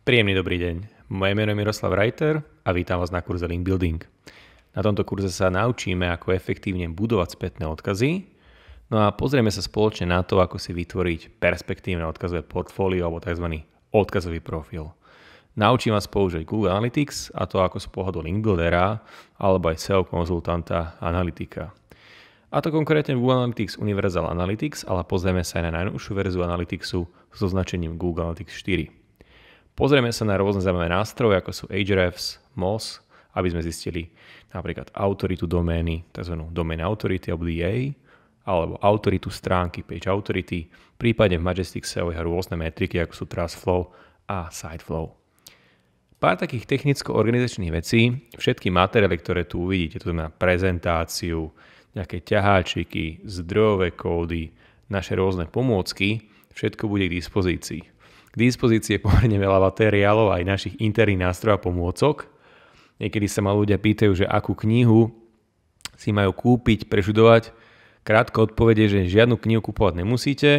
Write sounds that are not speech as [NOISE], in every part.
Príjemný dobrý deň. Moje meno je Miroslav Reiter a vítam vás na kurze Link Building. Na tomto kurze sa naučíme, ako efektívne budovať spätné odkazy, no a pozrieme sa spoločne na to, ako si vytvoriť perspektívne odkazové portfólio alebo tzv. odkazový profil. Naučím vás použiť Google Analytics a to ako z pohľadu link buildera alebo aj SEO konzultanta analytika. A to konkrétne Google Analytics Universal Analytics, ale pozrieme sa aj na najnovšiu verziu Analyticsu s označením Google Analytics 4. Pozrieme sa na rôzne zaujímavé nástroje, ako sú Ahrefs, MOS, aby sme zistili napríklad autoritu domény, tzv. domain authority alebo DA, alebo autoritu stránky page authority, prípadne v Majestic SEO je rôzne metriky, ako sú trust flow a site flow. Pár takých technicko-organizačných vecí, všetky materiály, ktoré tu uvidíte, to znamená prezentáciu, nejaké ťaháčiky, zdrojové kódy, naše rôzne pomôcky, všetko bude k dispozícii. K dispozícii je pomerne veľa materiálov aj našich interných nástrojov a pomôcok. Niekedy sa ma ľudia pýtajú, že akú knihu si majú kúpiť, prežudovať, krátko odpovede že žiadnu knihu kupovať nemusíte.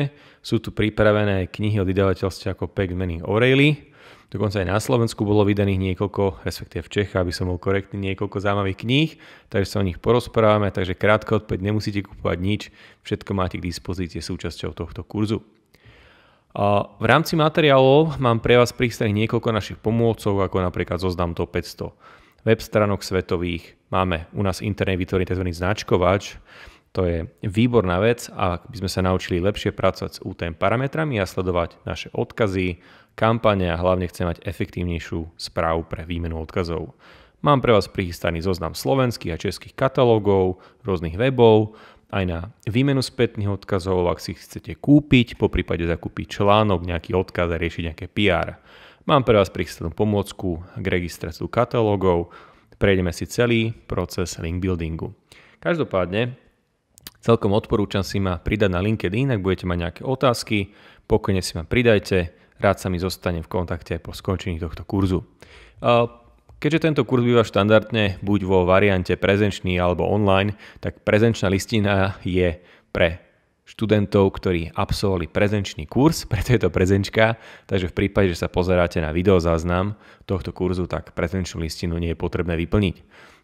Sú tu pripravené knihy od vydavateľstva ako Pack Manning O'Reilly. Dokonca aj na Slovensku bolo vydaných niekoľko, respektíve v Čechách, aby som bol korektný, niekoľko zaujímavých kníh, takže sa o nich porozprávame, takže krátko odpoveď, nemusíte kupovať nič, všetko máte k dispozícii súčasťou tohto kurzu. V rámci materiálov mám pre vás prístreh niekoľko našich pomôcov, ako napríklad zoznam to 500 web stránok svetových. Máme u nás internet vytvorený tzv. značkovač, to je výborná vec a ak by sme sa naučili lepšie pracovať s UTM parametrami a sledovať naše odkazy, kampane a hlavne chcem mať efektívnejšiu správu pre výmenu odkazov. Mám pre vás prichystaný zoznam slovenských a českých katalógov, rôznych webov, aj na výmenu spätných odkazov, ak si chcete kúpiť, po prípade zakúpiť článok, nejaký odkaz a riešiť nejaké PR. Mám pre vás prichystanú pomôcku k registráciu katalógov, prejdeme si celý proces link buildingu. Každopádne, celkom odporúčam si ma pridať na LinkedIn, ak budete mať nejaké otázky, pokojne si ma pridajte, rád sa mi zostane v kontakte aj po skončení tohto kurzu. Keďže tento kurz býva štandardne buď vo variante prezenčný alebo online, tak prezenčná listina je pre študentov, ktorí absolvovali prezenčný kurz, [LAUGHS] preto je to prezenčka, takže v prípade, že sa pozeráte na videozáznam tohto kurzu, tak prezenčnú listinu nie je potrebné vyplniť.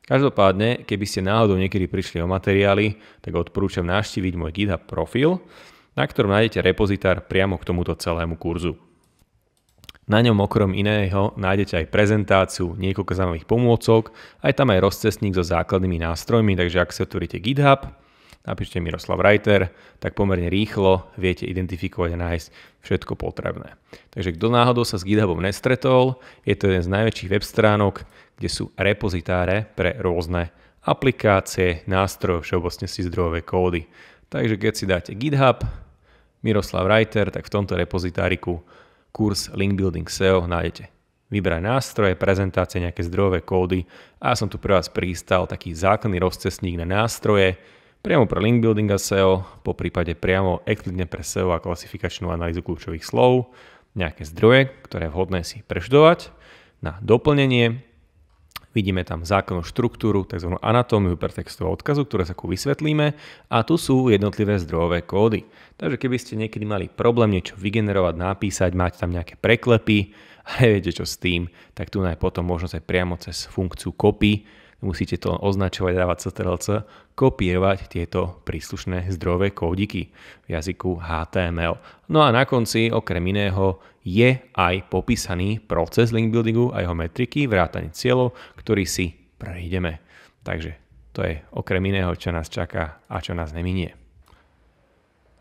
Každopádne, keby ste náhodou niekedy prišli o materiály, tak odporúčam navštíviť môj GitHub profil, na ktorom nájdete repozitár priamo k tomuto celému kurzu. Na ňom okrem iného nájdete aj prezentáciu niekoľko zaujímavých pomôcok, aj tam aj rozcestník so základnými nástrojmi, takže ak si otvoríte GitHub, napíšte Miroslav Reiter, tak pomerne rýchlo viete identifikovať a nájsť všetko potrebné. Takže kto náhodou sa s GitHubom nestretol, je to jeden z najväčších web stránok, kde sú repozitáre pre rôzne aplikácie, nástroje, všeobecne si zdrojové kódy. Takže keď si dáte GitHub, Miroslav Reiter, tak v tomto repozitáriku Kurs Link Building SEO nájdete. Vybraj nástroje, prezentácie, nejaké zdrojové kódy a ja som tu pre vás pristal taký základný rozcestník na nástroje, priamo pre link building a SEO, po prípade priamo exkludne pre SEO a klasifikačnú analýzu kľúčových slov, nejaké zdroje, ktoré je vhodné si preštudovať, na doplnenie Vidíme tam zákonnú štruktúru, tzv. anatómiu pretextového odkazu, ktoré sa ku vysvetlíme a tu sú jednotlivé zdrojové kódy. Takže keby ste niekedy mali problém niečo vygenerovať, napísať, máte tam nejaké preklepy a neviete čo s tým, tak tu je potom možnosť aj priamo cez funkciu copy musíte to označovať, dávať CTRLC, kopírovať tieto príslušné zdrojové kódiky v jazyku HTML. No a na konci okrem iného je aj popísaný proces link buildingu a jeho metriky, vrátanie cieľov, ktorý si prejdeme. Takže to je okrem iného, čo nás čaká a čo nás neminie.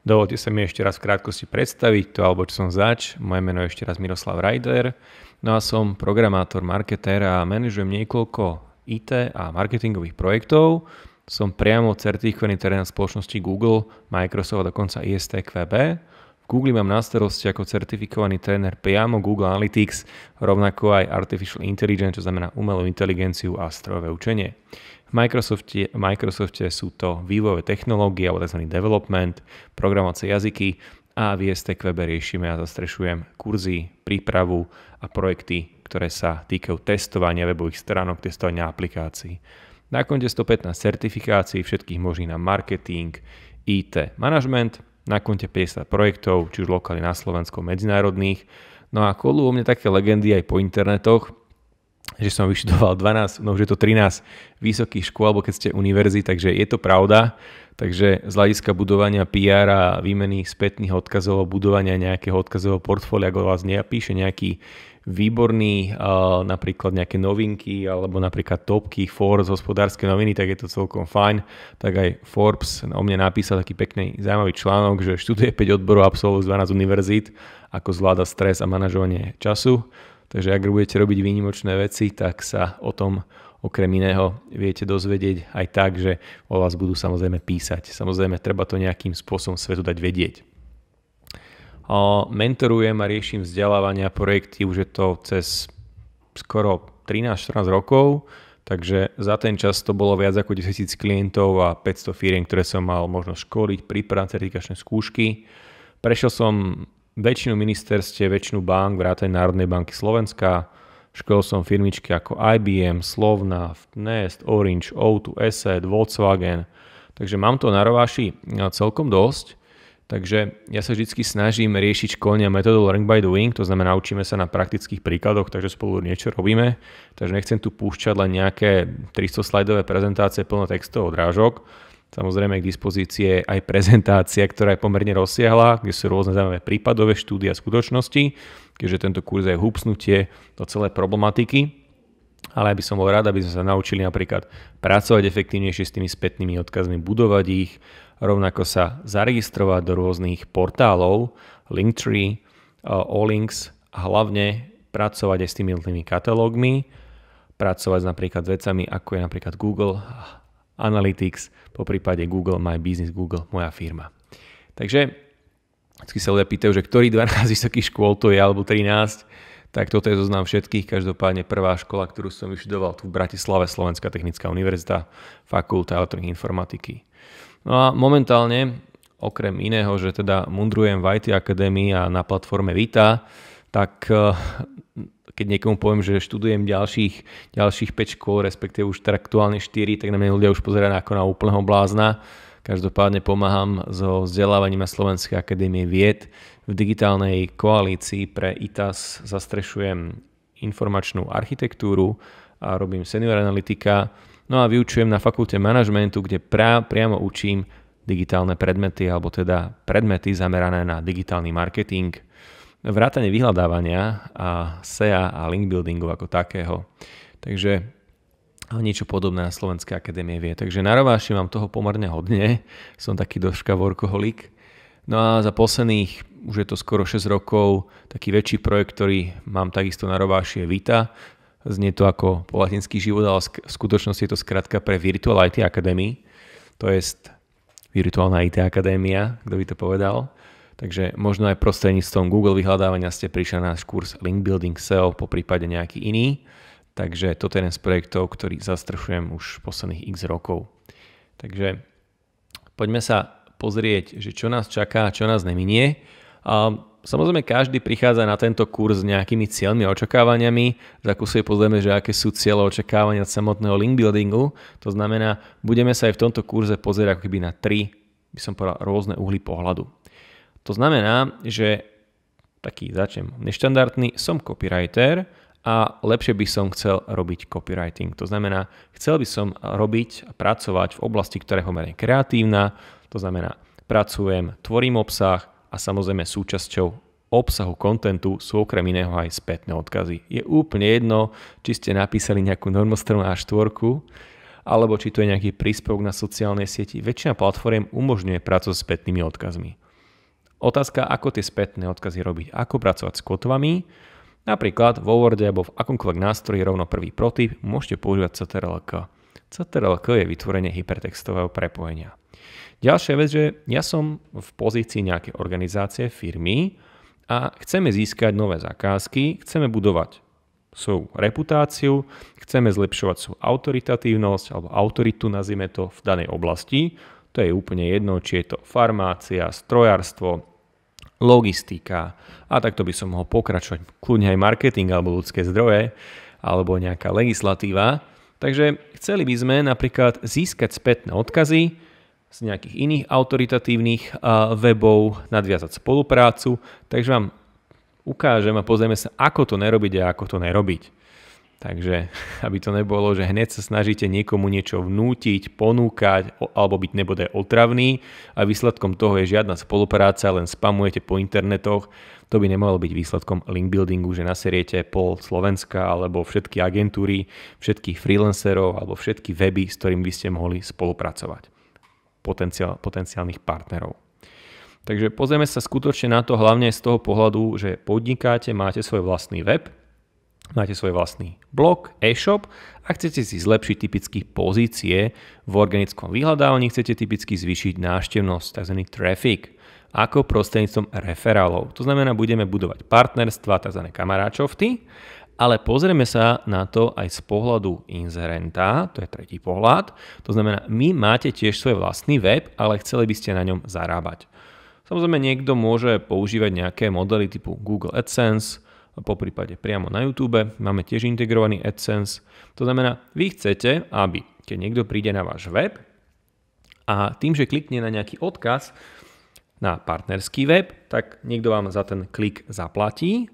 Dovolte sa mi ešte raz v krátkosti predstaviť to, alebo čo som zač. Moje meno je ešte raz Miroslav Rajder. No a som programátor, marketér a manažujem niekoľko IT a marketingových projektov. Som priamo certifikovaný terén spoločnosti Google, Microsoft a dokonca ISTQB. V Google mám na starosti ako certifikovaný tréner priamo Google Analytics, rovnako aj Artificial Intelligence, čo znamená umelú inteligenciu a strojové učenie. V Microsofte, v Microsofte sú to vývojové technológie alebo tzv. development, programovacie jazyky a v STQB riešime a zastrešujem kurzy, prípravu a projekty ktoré sa týkajú testovania webových stránok, testovania aplikácií. Na konte 115 certifikácií všetkých možných na marketing, IT, manažment, na konte 50 projektov, či už lokálne na Slovensku, medzinárodných. No a kolú o mne také legendy aj po internetoch, že som vyštudoval 12, no už je to 13 vysokých škôl, alebo keď ste univerzí, takže je to pravda. Takže z hľadiska budovania PR a výmeny spätných odkazov, budovania nejakého odkazového portfólia, ako vás neapíše nejaký výborný, napríklad nejaké novinky alebo napríklad topky Forbes, hospodárske noviny, tak je to celkom fajn. Tak aj Forbes o mne napísal taký pekný, zaujímavý článok, že študuje 5 odborov absolvuje z 12 univerzít, ako zvláda stres a manažovanie času. Takže ak budete robiť výnimočné veci, tak sa o tom okrem iného viete dozvedieť aj tak, že o vás budú samozrejme písať. Samozrejme, treba to nejakým spôsobom svetu dať vedieť mentorujem a riešim vzdelávania projekty, už je to cez skoro 13-14 rokov, takže za ten čas to bolo viac ako 10 000 klientov a 500 firiem, ktoré som mal možnosť školiť, pripravať certifikačné skúšky. Prešiel som väčšinu ministerstie, väčšinu bank, vrátane Národnej banky Slovenska, Školil som firmičky ako IBM, Slovnaft, Nest, Orange, O2, Asset, Volkswagen. Takže mám to na rováši no, celkom dosť. Takže ja sa vždy snažím riešiť školenia metodou Learning by Doing, to znamená učíme sa na praktických príkladoch, takže spolu niečo robíme. Takže nechcem tu púšťať len nejaké 300 slajdové prezentácie plno textov odrážok. Samozrejme k dispozície je aj prezentácia, ktorá je pomerne rozsiahla, kde sú rôzne zaujímavé prípadové štúdia skutočnosti, keďže tento kurz je hupsnutie do celé problematiky ale aby som bol rád, aby sme sa naučili napríklad pracovať efektívnejšie s tými spätnými odkazmi, budovať ich, rovnako sa zaregistrovať do rôznych portálov, Linktree, Olinks eh, a hlavne pracovať aj s tými jednotlivými katalógmi, pracovať napríklad s vecami ako je napríklad Google Analytics, po prípade Google My Business, Google Moja firma. Takže vždy sa ľudia pýtajú, že ktorý 12 vysokých škôl to je, alebo 13 tak toto je zoznam všetkých. Každopádne prvá škola, ktorú som vyšidoval tu v Bratislave, Slovenská technická univerzita, fakulta elektroniky informatiky. No a momentálne, okrem iného, že teda mundrujem v IT akadémii a na platforme Vita, tak eh, keď niekomu poviem, že študujem ďalších, ďalších 5 škôl, respektíve už teda aktuálne 4, tak na mňa ľudia už pozerajú ako na úplného blázna. Každopádne pomáham so vzdelávaním na Slovenskej akadémie vied, v digitálnej koalícii pre ITAS zastrešujem informačnú architektúru a robím senior analytika. No a vyučujem na fakulte manažmentu, kde pra, priamo učím digitálne predmety alebo teda predmety zamerané na digitálny marketing, vrátanie vyhľadávania a SEA a link buildingu ako takého. Takže a niečo podobné na Slovenskej akadémie vie. Takže na rováši mám toho pomerne hodne. Som taký doška workoholik. No a za posledných už je to skoro 6 rokov, taký väčší projekt, ktorý mám takisto na rováši je Vita. Znie to ako po latinský život, ale v skutočnosti je to skratka pre Virtual IT Academy. To je virtuálna IT akadémia, kto by to povedal. Takže možno aj prostredníctvom Google vyhľadávania ste prišli na náš kurz Link Building SEO, po prípade nejaký iný. Takže to je jeden z projektov, ktorý zastršujem už posledných x rokov. Takže poďme sa pozrieť, že čo nás čaká, čo nás neminie. Samozrejme, každý prichádza na tento kurz s nejakými cieľmi a očakávaniami. Za kusie pozrieme, že aké sú cieľe očakávania samotného link buildingu. To znamená, budeme sa aj v tomto kurze pozrieť ako keby na tri, by som povedal, rôzne uhly pohľadu. To znamená, že taký začnem neštandardný, som copywriter a lepšie by som chcel robiť copywriting. To znamená, chcel by som robiť a pracovať v oblasti, ktorá je pomerne kreatívna, to znamená, pracujem, tvorím obsah, a samozrejme súčasťou obsahu kontentu sú okrem iného aj spätné odkazy. Je úplne jedno, či ste napísali nejakú normostranu a štvorku, alebo či to je nejaký príspevok na sociálnej sieti. Väčšina platform umožňuje prácu s spätnými odkazmi. Otázka, ako tie spätné odkazy robiť, ako pracovať s kotvami. Napríklad vo Worde alebo v akomkoľvek nástroji rovno prvý protip môžete používať CTRLK. CTRLK je vytvorenie hypertextového prepojenia. Ďalšia vec, že ja som v pozícii nejakej organizácie, firmy a chceme získať nové zakázky, chceme budovať svoju reputáciu, chceme zlepšovať svoju autoritatívnosť alebo autoritu, nazvime to, v danej oblasti. To je úplne jedno, či je to farmácia, strojárstvo, logistika a takto by som mohol pokračovať. Kľudne aj marketing alebo ľudské zdroje alebo nejaká legislatíva. Takže chceli by sme napríklad získať spätné odkazy, z nejakých iných autoritatívnych eh, webov, nadviazať spoluprácu. Takže vám ukážem a pozrieme sa, ako to nerobiť a ako to nerobiť. Takže [LAUGHS] aby to nebolo, že hneď sa snažíte niekomu niečo vnútiť, ponúkať alebo byť nebude otravný a výsledkom toho je žiadna spolupráca, len spamujete po internetoch, to by nemalo byť výsledkom link buildingu, že naseriete pol Slovenska alebo všetky agentúry, všetkých freelancerov alebo všetky weby, s ktorým by ste mohli spolupracovať potenciál, potenciálnych partnerov. Takže pozrieme sa skutočne na to hlavne z toho pohľadu, že podnikáte, máte svoj vlastný web, máte svoj vlastný blog, e-shop a chcete si zlepšiť typicky pozície v organickom vyhľadávaní, chcete typicky zvýšiť návštevnosť, tzv. traffic, ako prostredníctvom referálov. To znamená, budeme budovať partnerstva, tzv. kamaráčovty ale pozrieme sa na to aj z pohľadu inzerenta, to je tretí pohľad. To znamená, my máte tiež svoj vlastný web, ale chceli by ste na ňom zarábať. Samozrejme, niekto môže používať nejaké modely typu Google AdSense, po prípade priamo na YouTube. Máme tiež integrovaný AdSense. To znamená, vy chcete, aby keď niekto príde na váš web a tým, že klikne na nejaký odkaz na partnerský web, tak niekto vám za ten klik zaplatí.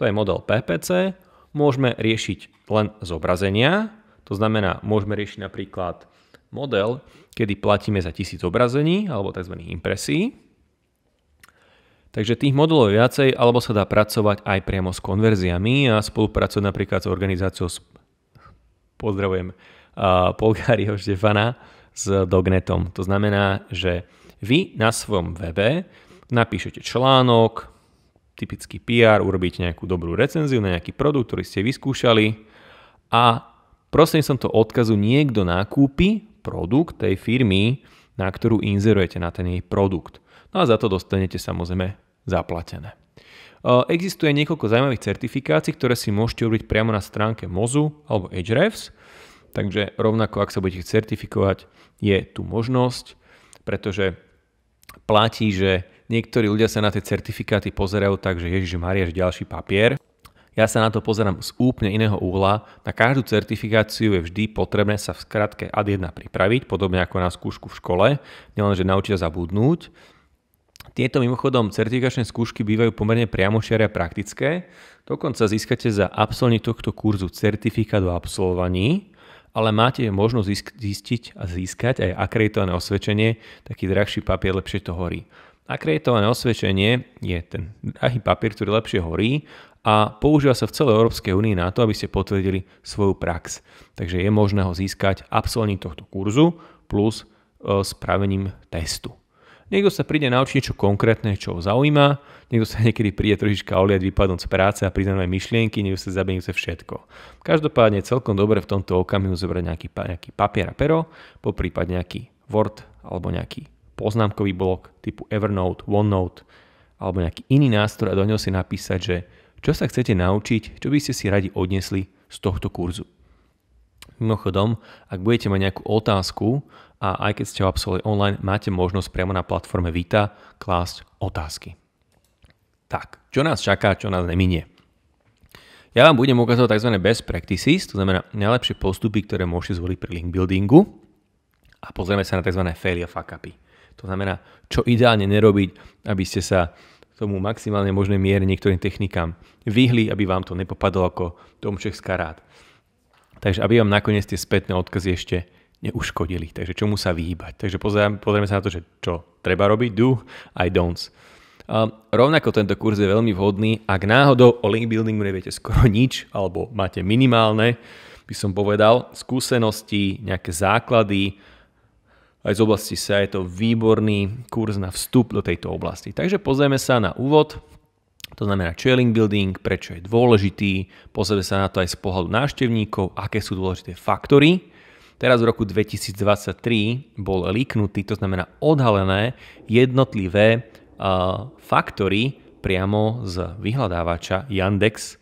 To je model PPC môžeme riešiť len zobrazenia, to znamená, môžeme riešiť napríklad model, kedy platíme za tisíc obrazení alebo tzv. impresí. Takže tých modelov je viacej, alebo sa dá pracovať aj priamo s konverziami a spolupracovať napríklad s organizáciou, pozdravujem uh, Polgáriho Štefana, s Dognetom. To znamená, že vy na svojom webe napíšete článok, typický PR, urobiť nejakú dobrú recenziu na nejaký produkt, ktorý ste vyskúšali a prosím som toho odkazu niekto nakúpi produkt tej firmy, na ktorú inzerujete na ten jej produkt. No a za to dostanete samozrejme zaplatené. Existuje niekoľko zaujímavých certifikácií, ktoré si môžete urobiť priamo na stránke Mozu alebo Ahrefs, takže rovnako ak sa budete certifikovať, je tu možnosť, pretože platí, že Niektorí ľudia sa na tie certifikáty pozerajú tak, že Ježiš Maria, že ďalší papier. Ja sa na to pozerám z úplne iného úhla. Na každú certifikáciu je vždy potrebné sa v skratke AD1 pripraviť, podobne ako na skúšku v škole, nielenže naučia zabudnúť. Tieto mimochodom certifikačné skúšky bývajú pomerne priamočiare a praktické. Dokonca získate za absolvenie tohto kurzu certifikát o absolvovaní, ale máte možnosť zistiť a získať aj akreditované osvedčenie, taký drahší papier lepšie to horí. Akreditované osvedčenie je ten drahý papier, ktorý lepšie horí a používa sa v celej Európskej únii na to, aby ste potvrdili svoju prax. Takže je možné ho získať absolvením tohto kurzu plus e, spravením testu. Niekto sa príde naučiť niečo konkrétne, čo ho zaujíma, niekto sa [LAUGHS] niekedy príde trošička oliať vypadnúť z práce a príde aj myšlienky, niekto sa zabije sa všetko. Každopádne celkom dobre v tomto okamihu zobrať nejaký, nejaký papier a pero, poprípad nejaký Word alebo nejaký poznámkový blok typu Evernote, OneNote alebo nejaký iný nástroj a do neho si napísať, že čo sa chcete naučiť, čo by ste si radi odnesli z tohto kurzu. Mimochodom, ak budete mať nejakú otázku a aj keď ste ho online, máte možnosť priamo na platforme Vita klásť otázky. Tak, čo nás čaká, čo nás neminie? Ja vám budem ukázať tzv. best practices, to znamená najlepšie postupy, ktoré môžete zvoliť pri link buildingu a pozrieme sa na tzv. failure fuck upy. To znamená, čo ideálne nerobiť, aby ste sa tomu maximálne možnej miere niektorým technikám vyhli, aby vám to nepopadlo ako tomu z rád. Takže aby vám nakoniec tie spätné odkazy ešte neuškodili. Takže čomu sa vyhýbať. Takže pozrieme sa na to, že čo treba robiť, do, aj don'ts. Um, rovnako tento kurz je veľmi vhodný, ak náhodou o link buildingu neviete skoro nič, alebo máte minimálne, by som povedal, skúsenosti, nejaké základy, aj z oblasti SEA je to výborný kurz na vstup do tejto oblasti. Takže pozrieme sa na úvod, to znamená, trailing building, prečo je dôležitý, pozrieme sa na to aj z pohľadu návštevníkov, aké sú dôležité faktory. Teraz v roku 2023 bol liknutý, to znamená odhalené jednotlivé uh, faktory priamo z vyhľadávača Yandex.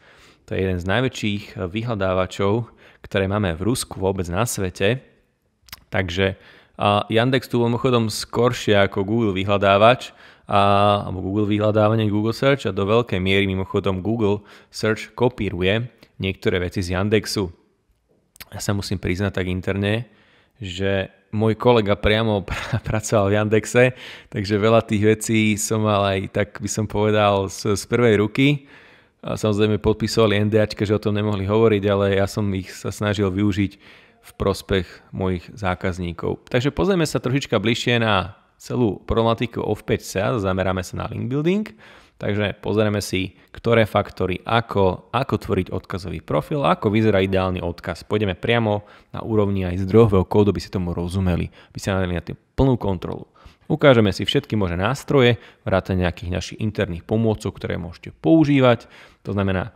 To je jeden z najväčších vyhľadávačov, ktoré máme v Rusku vôbec na svete. Takže a Yandex tu mimochodom skoršie ako Google vyhľadávač, a, alebo Google vyhľadávanie Google Search a do veľkej miery mimochodom Google Search kopíruje niektoré veci z Yandexu. Ja sa musím priznať tak interne, že môj kolega priamo [LAUGHS] pr- pracoval v Yandexe, takže veľa tých vecí som mal aj, tak by som povedal, z, z prvej ruky. A samozrejme podpisovali NDAčka, že o tom nemohli hovoriť, ale ja som ich sa snažil využiť v prospech mojich zákazníkov. Takže pozrieme sa trošička bližšie na celú problematiku of 5 c zameráme sa na link building, takže pozrieme si, ktoré faktory, ako, ako tvoriť odkazový profil, ako vyzerá ideálny odkaz. Pôjdeme priamo na úrovni aj zdrojového kódu, by si tomu rozumeli, by ste nadali na tým plnú kontrolu. Ukážeme si všetky možné nástroje, vrátane nejakých našich interných pomôcok, ktoré môžete používať. To znamená,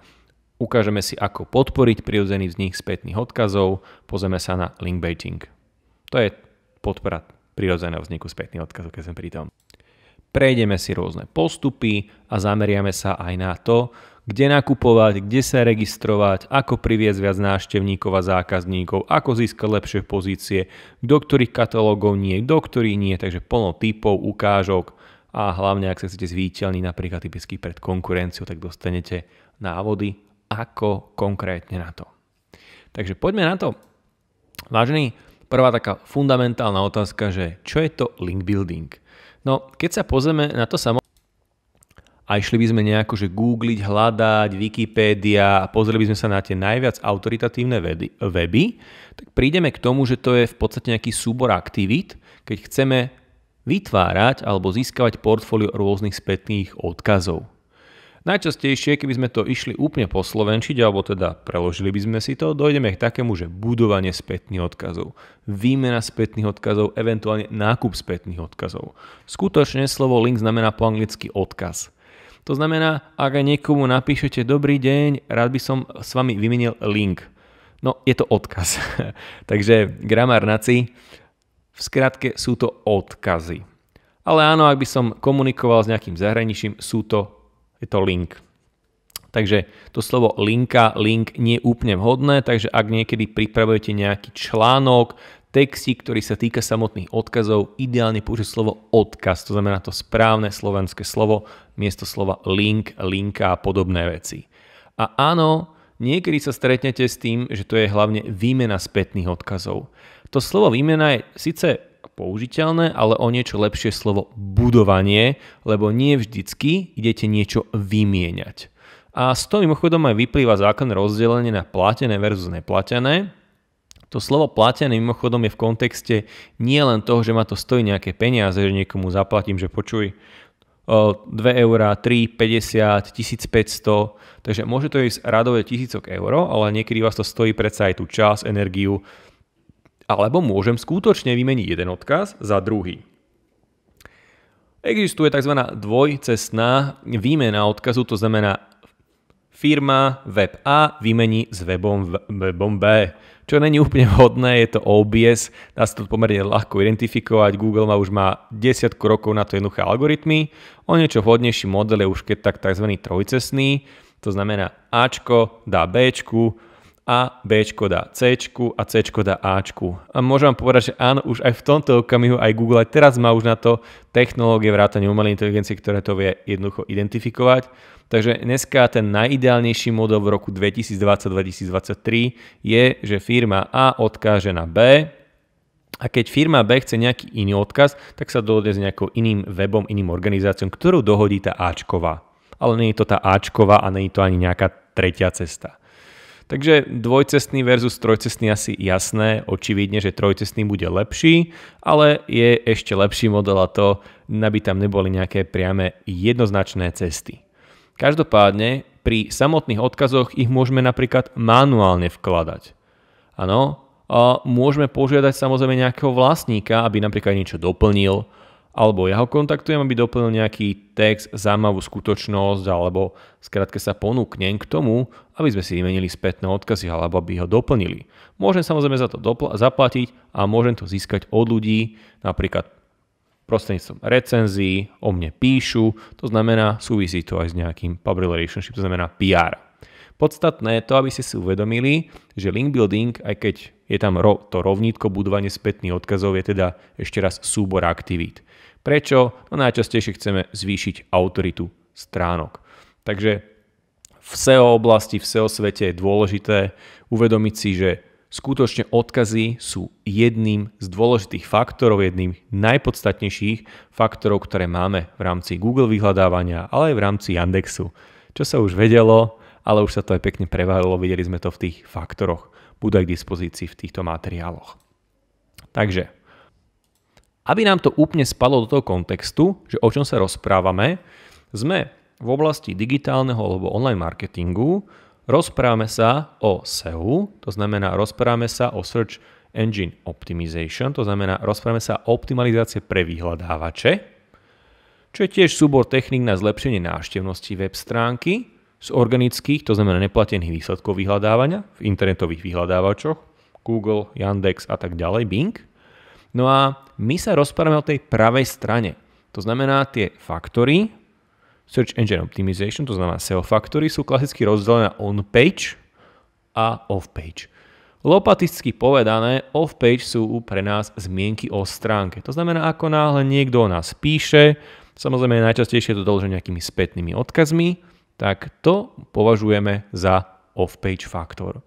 Ukážeme si, ako podporiť prirodzený vznik spätných odkazov, pozrieme sa na linkbaiting. To je podpora prirodzeného vzniku spätných odkazov, keď sme pri tom. Prejdeme si rôzne postupy a zameriame sa aj na to, kde nakupovať, kde sa registrovať, ako priviesť viac návštevníkov a zákazníkov, ako získať lepšie pozície, do ktorých katalógov nie, do ktorých nie, takže plno typov, ukážok a hlavne, ak sa chcete zviditeľniť napríklad typicky pred konkurenciou, tak dostanete návody ako konkrétne na to. Takže poďme na to. Vážený, prvá taká fundamentálna otázka, že čo je to link building? No, keď sa pozrieme na to samo a išli by sme nejako, že googliť, hľadať, Wikipédia a pozreli by sme sa na tie najviac autoritatívne weby, tak prídeme k tomu, že to je v podstate nejaký súbor aktivít, keď chceme vytvárať alebo získavať portfólio rôznych spätných odkazov. Najčastejšie, keby sme to išli úplne po Slovenčiť alebo teda preložili by sme si to, dojdeme k takému, že budovanie spätných odkazov, výmena spätných odkazov, eventuálne nákup spätných odkazov. Skutočne slovo link znamená po anglicky odkaz. To znamená, ak niekomu napíšete dobrý deň, rád by som s vami vymenil link. No, je to odkaz. [LAUGHS] Takže gramár naci, v skratke sú to odkazy. Ale áno, ak by som komunikoval s nejakým zahraničím, sú to je to link. Takže to slovo linka, link nie je úplne vhodné, takže ak niekedy pripravujete nejaký článok, texty, ktorý sa týka samotných odkazov, ideálne použiť slovo odkaz, to znamená to správne slovenské slovo, miesto slova link, linka a podobné veci. A áno, niekedy sa stretnete s tým, že to je hlavne výmena spätných odkazov. To slovo výmena je síce použiteľné, ale o niečo lepšie slovo budovanie, lebo nie vždycky idete niečo vymieňať. A z toho mimochodom aj vyplýva zákon rozdelenie na platené versus neplatené. To slovo platené mimochodom je v kontexte nie len toho, že ma to stojí nejaké peniaze, že niekomu zaplatím, že počuj, 2 eurá, 3, 50, 1500, takže môže to ísť radové tisícok eur, ale niekedy vás to stojí predsa aj tú čas, energiu, alebo môžem skutočne vymeniť jeden odkaz za druhý. Existuje tzv. dvojcestná výmena odkazu, to znamená firma web A vymení s webom, webom B. Čo není úplne vhodné, je to OBS, dá sa to pomerne ľahko identifikovať, Google má už má desiatku rokov na to jednoduché algoritmy, o niečo vhodnejší model je už keď tak tzv. trojcestný, to znamená Ačko dá Bčku, a B dá C a C dá A. A môžem vám povedať, že áno, už aj v tomto okamihu aj Google aj teraz má už na to technológie vrátane umelej inteligencie, ktoré to vie jednoducho identifikovať. Takže dneska ten najideálnejší model v roku 2020-2023 je, že firma A odkáže na B, a keď firma B chce nejaký iný odkaz, tak sa dohodne s nejakou iným webom, iným organizáciou, ktorú dohodí tá Ačková. Ale nie je to tá Ačková a nie je to ani nejaká tretia cesta. Takže dvojcestný versus trojcestný asi jasné, očividne, že trojcestný bude lepší, ale je ešte lepší model a to, aby tam neboli nejaké priame jednoznačné cesty. Každopádne pri samotných odkazoch ich môžeme napríklad manuálne vkladať. Áno, môžeme požiadať samozrejme nejakého vlastníka, aby napríklad niečo doplnil, alebo ja ho kontaktujem, aby doplnil nejaký text, zaujímavú skutočnosť, alebo skrátke sa ponúknem k tomu, aby sme si vymenili spätné odkazy, alebo aby ho doplnili. Môžem samozrejme za to zaplatiť a môžem to získať od ľudí, napríklad prostredníctvom recenzií, o mne píšu, to znamená súvisí to aj s nejakým public relationship, to znamená PR. Podstatné je to, aby ste si uvedomili, že link building, aj keď je tam to rovnítko budovanie spätných odkazov, je teda ešte raz súbor aktivít. Prečo? No najčastejšie chceme zvýšiť autoritu stránok. Takže v SEO oblasti, v SEO svete je dôležité uvedomiť si, že skutočne odkazy sú jedným z dôležitých faktorov, jedným najpodstatnejších faktorov, ktoré máme v rámci Google vyhľadávania, ale aj v rámci Yandexu. Čo sa už vedelo, ale už sa to aj pekne prevalilo, videli sme to v tých faktoroch, budú aj k dispozícii v týchto materiáloch. Takže aby nám to úplne spadlo do toho kontextu, že o čom sa rozprávame, sme v oblasti digitálneho alebo online marketingu, rozprávame sa o SEO, to znamená rozprávame sa o Search Engine Optimization, to znamená rozprávame sa o optimalizácie pre vyhľadávače, čo je tiež súbor techník na zlepšenie návštevnosti web stránky z organických, to znamená neplatených výsledkov vyhľadávania v internetových vyhľadávačoch, Google, Yandex a tak ďalej, Bing – No a my sa rozprávame o tej pravej strane. To znamená tie faktory, Search Engine Optimization, to znamená SEO faktory, sú klasicky rozdelené na on-page a off-page. Lopaticky povedané, off-page sú pre nás zmienky o stránke. To znamená, ako náhle niekto o nás píše, samozrejme najčastejšie je to doložené nejakými spätnými odkazmi, tak to považujeme za off-page faktor.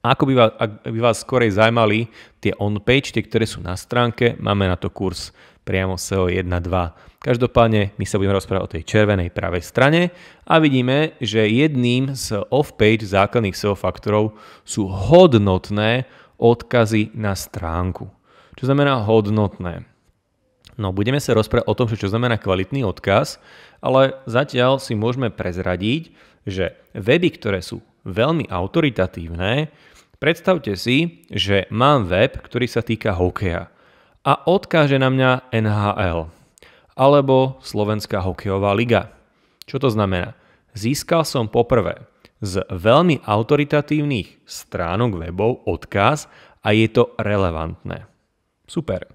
Ako by vás, ak by vás skorej zaujímali tie on-page, tie, ktoré sú na stránke, máme na to kurz priamo SEO 1.2. Každopádne my sa budeme rozprávať o tej červenej pravej strane a vidíme, že jedným z off-page základných SEO faktorov sú hodnotné odkazy na stránku. Čo znamená hodnotné? No, budeme sa rozprávať o tom, čo znamená kvalitný odkaz, ale zatiaľ si môžeme prezradiť, že weby, ktoré sú veľmi autoritatívne, Predstavte si, že mám web, ktorý sa týka hokeja a odkáže na mňa NHL alebo Slovenská hokejová liga. Čo to znamená? Získal som poprvé z veľmi autoritatívnych stránok webov odkaz a je to relevantné. Super.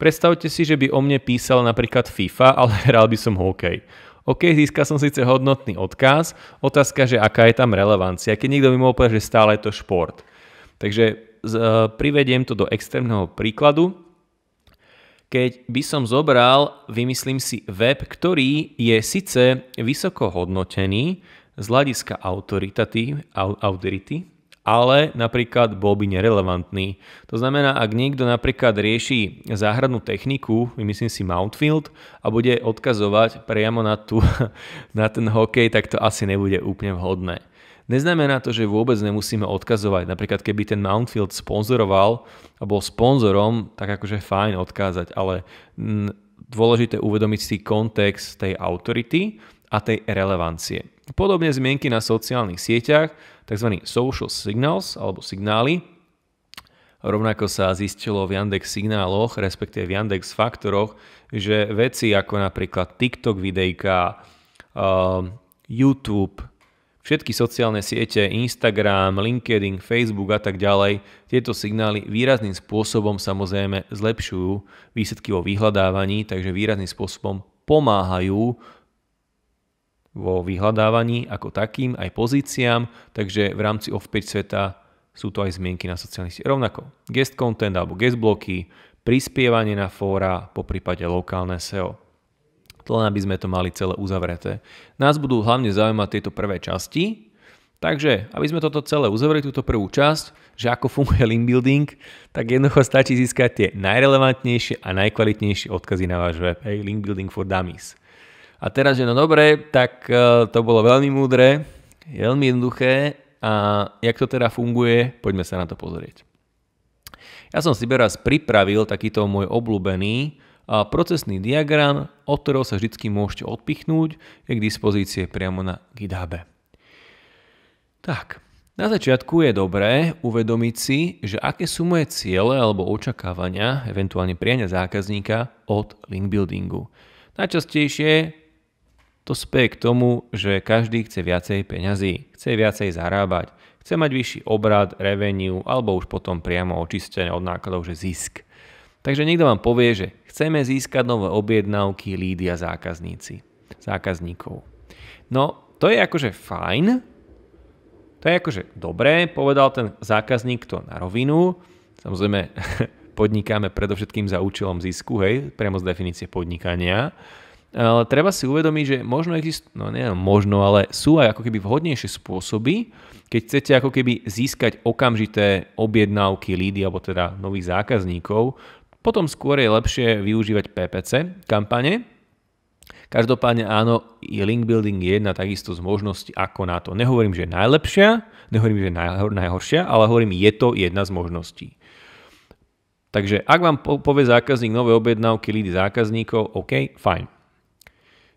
Predstavte si, že by o mne písal napríklad FIFA, ale [LAUGHS] hral by som hokej. OK, získal som síce hodnotný odkaz, otázka, že aká je tam relevancia. Keď niekto by mohol povedať, že stále je to šport. Takže e, privediem to do externého príkladu. Keď by som zobral, vymyslím si web, ktorý je síce vysoko hodnotený z hľadiska autority, ale napríklad bol by nerelevantný. To znamená, ak niekto napríklad rieši záhradnú techniku, myslím si Mountfield, a bude odkazovať priamo na, tú, [LAUGHS] na ten hokej, tak to asi nebude úplne vhodné. Neznamená to, že vôbec nemusíme odkazovať. Napríklad keby ten Mountfield sponzoroval a bol sponzorom, tak akože fajn odkázať, ale dôležité uvedomiť si kontext tej autority a tej relevancie. Podobne zmienky na sociálnych sieťach, tzv. social signals alebo signály, Rovnako sa zistilo v Yandex signáloch, respektíve v Yandex faktoroch, že veci ako napríklad TikTok videjka, ehm, YouTube, Všetky sociálne siete, Instagram, LinkedIn, Facebook a tak ďalej, tieto signály výrazným spôsobom samozrejme zlepšujú výsledky vo vyhľadávaní, takže výrazným spôsobom pomáhajú vo vyhľadávaní ako takým aj pozíciám, takže v rámci off sveta sú to aj zmienky na sociálnych sieťach. Rovnako guest content alebo guest bloky, prispievanie na fóra, po prípade lokálne SEO len aby sme to mali celé uzavreté. Nás budú hlavne zaujímať tieto prvé časti, takže aby sme toto celé uzavreli, túto prvú časť, že ako funguje link building, tak jednoducho stačí získať tie najrelevantnejšie a najkvalitnejšie odkazy na váš web, Hey, link building for dummies. A teraz, že no dobre, tak e, to bolo veľmi múdre, veľmi jednoduché a jak to teda funguje, poďme sa na to pozrieť. Ja som si teraz pripravil takýto môj obľúbený Procesný diagram, od ktorého sa vždy môžete odpichnúť, je k dispozície priamo na GitHub. Tak, na začiatku je dobré uvedomiť si, že aké sú moje ciele alebo očakávania, eventuálne priania zákazníka od link buildingu. Najčastejšie to spie k tomu, že každý chce viacej peňazí, chce viacej zarábať, chce mať vyšší obrad, revenue alebo už potom priamo očistené od nákladov, že zisk. Takže niekto vám povie, že Chceme získať nové objednávky, lídy a zákazníci, zákazníkov. No, to je akože fajn, to je akože dobré, povedal ten zákazník to na rovinu. Samozrejme, [LAUGHS] podnikáme predovšetkým za účelom zisku, hej, priamo z definície podnikania. Ale treba si uvedomiť, že možno existujú, no nie možno, ale sú aj ako keby vhodnejšie spôsoby, keď chcete ako keby získať okamžité objednávky lídy alebo teda nových zákazníkov, potom skôr je lepšie využívať PPC kampane. Každopádne áno, i link building je jedna takisto z možností ako na to. Nehovorím, že je najlepšia, nehovorím, že je najhor, najhoršia, ale hovorím, je to jedna z možností. Takže ak vám povie zákazník nové objednávky, lídy zákazníkov, OK, fajn.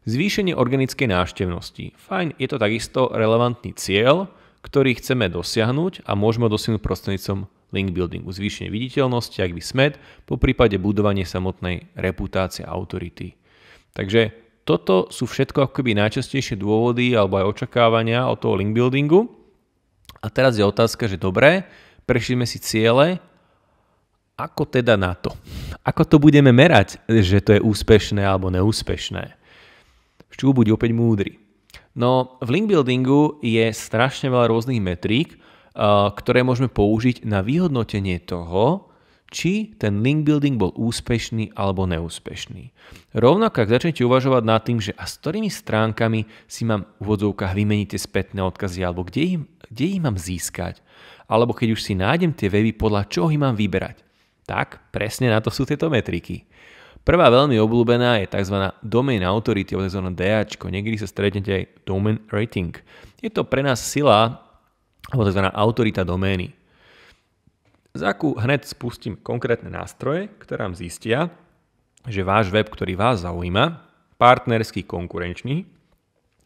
Zvýšenie organickej návštevnosti. Fajn, je to takisto relevantný cieľ, ktorý chceme dosiahnuť a môžeme dosiahnuť prostrednícom link buildingu, zvýšenie viditeľnosti, ak by smet, po prípade budovanie samotnej reputácie autority. Takže toto sú všetko akoby najčastejšie dôvody alebo aj očakávania od toho link buildingu. A teraz je otázka, že dobré, prešli sme si ciele, ako teda na to? Ako to budeme merať, že to je úspešné alebo neúspešné? Šťú buď opäť múdry. No v link buildingu je strašne veľa rôznych metrík, ktoré môžeme použiť na vyhodnotenie toho, či ten link building bol úspešný alebo neúspešný. Rovnako ak začnete uvažovať nad tým, že a s ktorými stránkami si mám v úvodzovkách vymeniť tie spätné odkazy alebo kde ich, kde ich mám získať, alebo keď už si nájdem tie weby, podľa čoho ich mám vyberať. Tak, presne na to sú tieto metriky. Prvá veľmi obľúbená je tzv. Domain Authority, alebo tzv. DAčko. Niekedy sa stretnete aj Domain Rating. Je to pre nás sila, alebo tzv. autorita domény. Za akú hneď spustím konkrétne nástroje, ktoré vám zistia, že váš web, ktorý vás zaujíma, partnerský, konkurenčný,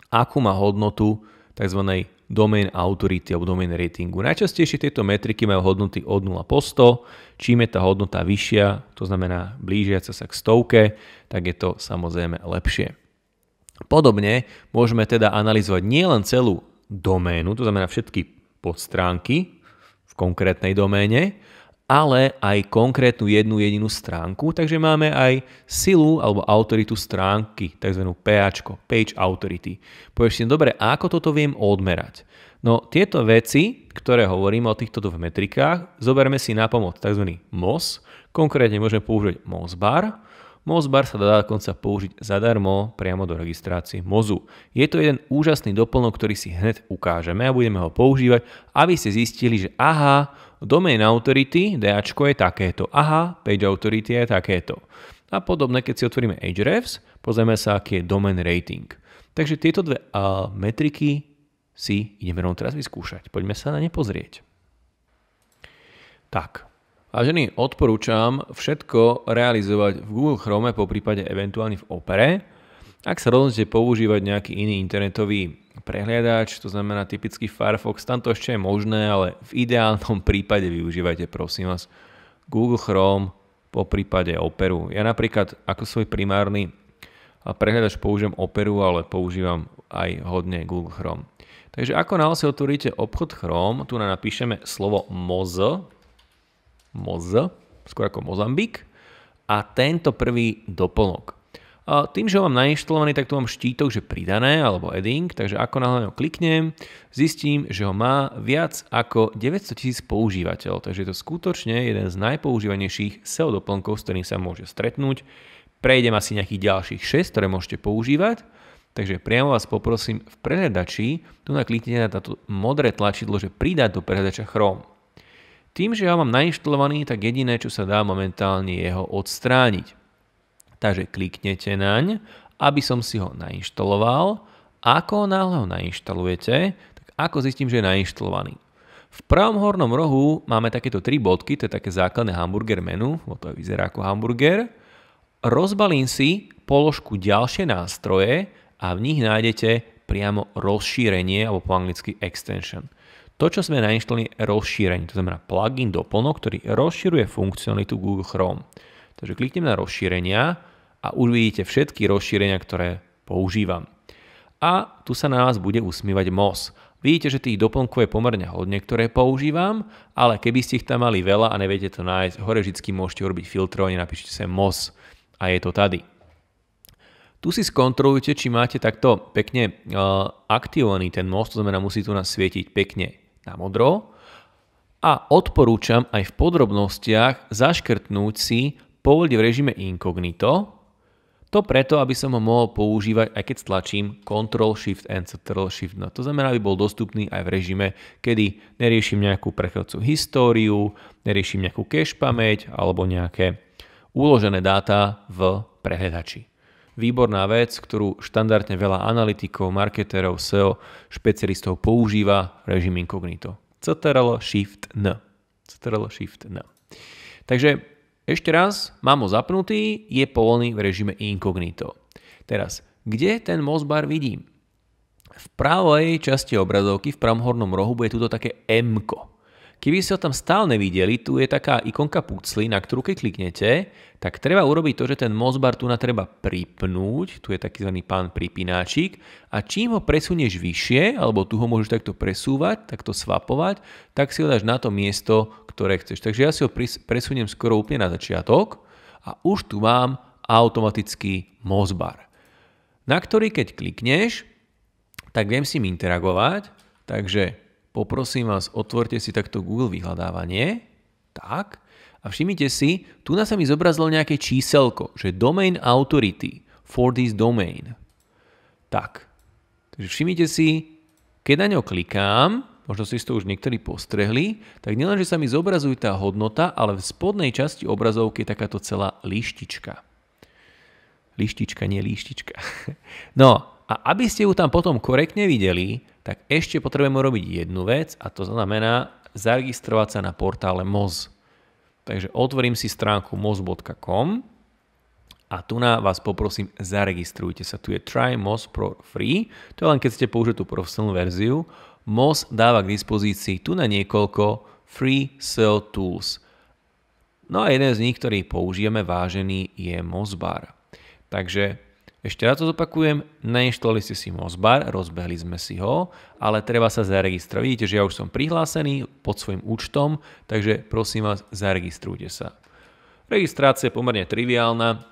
akú má hodnotu tzv. domain autority alebo domain ratingu. Najčastejšie tieto metriky majú hodnoty od 0 po 100. Čím je tá hodnota vyššia, to znamená blížiaca sa k stovke, tak je to samozrejme lepšie. Podobne môžeme teda analyzovať nielen celú doménu, to znamená všetky podstránky v konkrétnej doméne, ale aj konkrétnu jednu jedinú stránku, takže máme aj silu alebo autoritu stránky, tzv. PAčko, Page Authority. Povieš si, no dobre, ako toto viem odmerať? No tieto veci, ktoré hovoríme o týchto dvoch metrikách, zoberme si na pomoc tzv. MOS, konkrétne môžeme použiť bar, Mozbar sa dá dokonca použiť zadarmo priamo do registrácie mozu. Je to jeden úžasný doplnok, ktorý si hneď ukážeme a budeme ho používať, aby ste zistili, že aha, domain authority, DAčko je takéto, aha, page authority je takéto. A podobne, keď si otvoríme Ahrefs, pozrieme sa, aký je domain rating. Takže tieto dve uh, metriky si ideme rovno teraz vyskúšať. Poďme sa na ne pozrieť. Tak, ženy, odporúčam všetko realizovať v Google Chrome, po prípade eventuálne v Opere. Ak sa rozhodnete používať nejaký iný internetový prehliadač, to znamená typický Firefox, tam to ešte je možné, ale v ideálnom [LAUGHS] prípade využívajte prosím vás Google Chrome, po prípade Operu. Ja napríklad ako svoj primárny prehliadač použijem Operu, ale používam aj hodne Google Chrome. Takže ako náhle si otvoríte obchod Chrome, tu napíšeme slovo moz, Moz, skôr ako Mozambik. A tento prvý doplnok. A tým, že ho mám nainštalovaný, tak tu mám štítok, že pridané alebo adding, takže ako na ho kliknem, zistím, že ho má viac ako 900 tisíc používateľov, takže je to skutočne jeden z najpoužívanejších SEO doplnkov, s ktorým sa môže stretnúť. Prejdem asi nejakých ďalších 6, ktoré môžete používať, takže priamo vás poprosím v prehľadači, tu nakliknete na toto modré tlačidlo, že pridať do prehľadača Chrome. Tým, že ja mám nainštalovaný, tak jediné, čo sa dá momentálne je ho odstrániť. Takže kliknete naň, aby som si ho nainštaloval. Ako náhle ho nainštalujete, tak ako zistím, že je nainštalovaný? V pravom hornom rohu máme takéto tri bodky, to je také základné hamburger menu, bo to vyzerá ako hamburger. Rozbalím si položku ďalšie nástroje a v nich nájdete priamo rozšírenie alebo po anglicky extension. To, čo sme nainštalovali, je rozšírenie, to znamená plugin doplnok, ktorý rozširuje funkcionalitu Google Chrome. Takže kliknem na rozšírenia a už vidíte všetky rozšírenia, ktoré používam. A tu sa na vás bude usmievať MOS. Vidíte, že tých doplnkov je pomerne hodne, ktoré používam, ale keby ste ich tam mali veľa a neviete to nájsť, hore vždy môžete urobiť filtrovanie, napíšte sa MOS a je to tady. Tu si skontrolujte, či máte takto pekne eh, aktivovaný ten most, to znamená musí tu nás svietiť pekne na modro a odporúčam aj v podrobnostiach zaškrtnúť si pouliť v režime inkognito, to preto, aby som ho mohol používať aj keď stlačím Ctrl Shift N Ctrl Shift No, To znamená, aby bol dostupný aj v režime, kedy neriešim nejakú prechodcu históriu, neriešim nejakú cache pamäť alebo nejaké uložené dáta v prehľadači výborná vec, ktorú štandardne veľa analytikov, marketérov, SEO, špecialistov používa režim incognito. CTRL Shift N. CTRL Shift N. Takže ešte raz, mám ho zapnutý, je povolný v režime incognito. Teraz, kde ten mozbar vidím? V pravej časti obrazovky, v pravom hornom rohu, bude tuto také M. -ko. Keby ste ho tam stále nevideli, tu je taká ikonka pucly, na ktorú keď kliknete, tak treba urobiť to, že ten mozbar tu na treba pripnúť, tu je takzvaný pán pripináčik a čím ho presunieš vyššie, alebo tu ho môžeš takto presúvať, takto svapovať, tak si ho dáš na to miesto, ktoré chceš. Takže ja si ho presuniem skoro úplne na začiatok a už tu mám automatický mozbar, na ktorý keď klikneš, tak viem s ním interagovať, takže poprosím vás, otvorte si takto Google vyhľadávanie, tak, a všimnite si, tu nás sa mi zobrazilo nejaké číselko, že domain authority for this domain. Tak, takže všimnite si, keď na ňo klikám, možno si to už niektorí postrehli, tak nielen, že sa mi zobrazuje tá hodnota, ale v spodnej časti obrazovky je takáto celá lištička. Lištička, nie líštička. [LAUGHS] No, a aby ste ju tam potom korektne videli, tak ešte potrebujeme robiť jednu vec a to znamená zaregistrovať sa na portále MOZ. Takže otvorím si stránku moz.com a tu na vás poprosím, zaregistrujte sa. Tu je Try MOZ Pro Free, to je len keď ste použili tú profesionálnu verziu. MOZ dáva k dispozícii tu na niekoľko Free sell Tools. No a jeden z nich, ktorý použijeme vážený, je Mozbar. Takže ešte raz to zopakujem, nainštalovali ste si Mozbar, rozbehli sme si ho, ale treba sa zaregistrovať. Vidíte, že ja už som prihlásený pod svojim účtom, takže prosím vás, zaregistrujte sa. Registrácia je pomerne triviálna,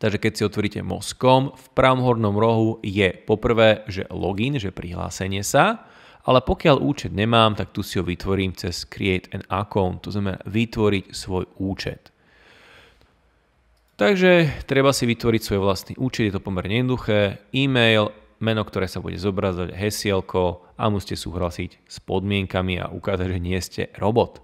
takže keď si otvoríte mozkom, v pravom hornom rohu je poprvé, že login, že prihlásenie sa, ale pokiaľ účet nemám, tak tu si ho vytvorím cez Create an Account, to znamená vytvoriť svoj účet. Takže treba si vytvoriť svoj vlastný účet, je to pomerne jednoduché, e-mail, meno, ktoré sa bude zobrazovať, hesielko a musíte súhlasiť s podmienkami a ukázať, že nie ste robot.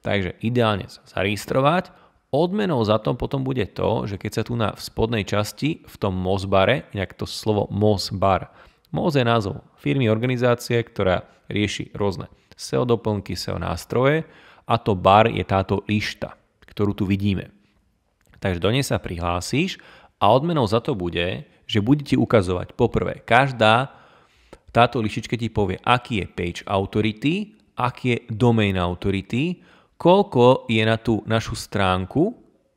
Takže ideálne sa zaregistrovať. Odmenou za to potom bude to, že keď sa tu na v spodnej časti v tom Mozbare, inak to slovo Mozbar, Moz je názov firmy, organizácie, ktorá rieši rôzne SEO doplnky, SEO nástroje a to bar je táto lišta, ktorú tu vidíme. Takže do nej sa prihlásíš a odmenou za to bude, že bude ti ukazovať poprvé, každá táto lišička ti povie, aký je page authority, aký je domain authority, koľko je na tú našu stránku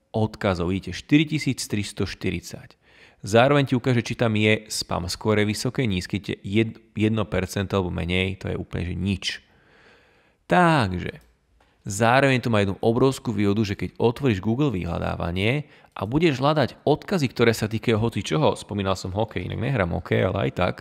odkazov. Vidíte, 4340. Zároveň ti ukáže, či tam je spam skore vysoké, nízky, 1% alebo menej, to je úplne že nič. Takže Zároveň to má jednu obrovskú výhodu, že keď otvoríš Google vyhľadávanie a budeš hľadať odkazy, ktoré sa týkajú hoci čoho, spomínal som hokej, inak nehrám hokej, ale aj tak,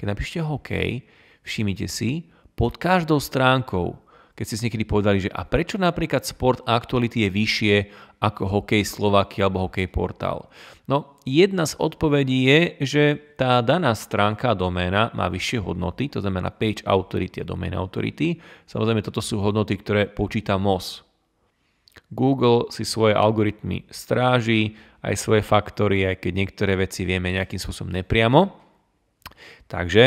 keď napíšte hokej, všimnite si, pod každou stránkou keď ste si niekedy povedali, že a prečo napríklad sport aktuality je vyššie ako hokej Slovakia alebo hokej portál? No, jedna z odpovedí je, že tá daná stránka doména má vyššie hodnoty, to znamená page authority a domain authority. Samozrejme, toto sú hodnoty, ktoré počíta MOS. Google si svoje algoritmy stráži, aj svoje faktory, aj keď niektoré veci vieme nejakým spôsobom nepriamo. Takže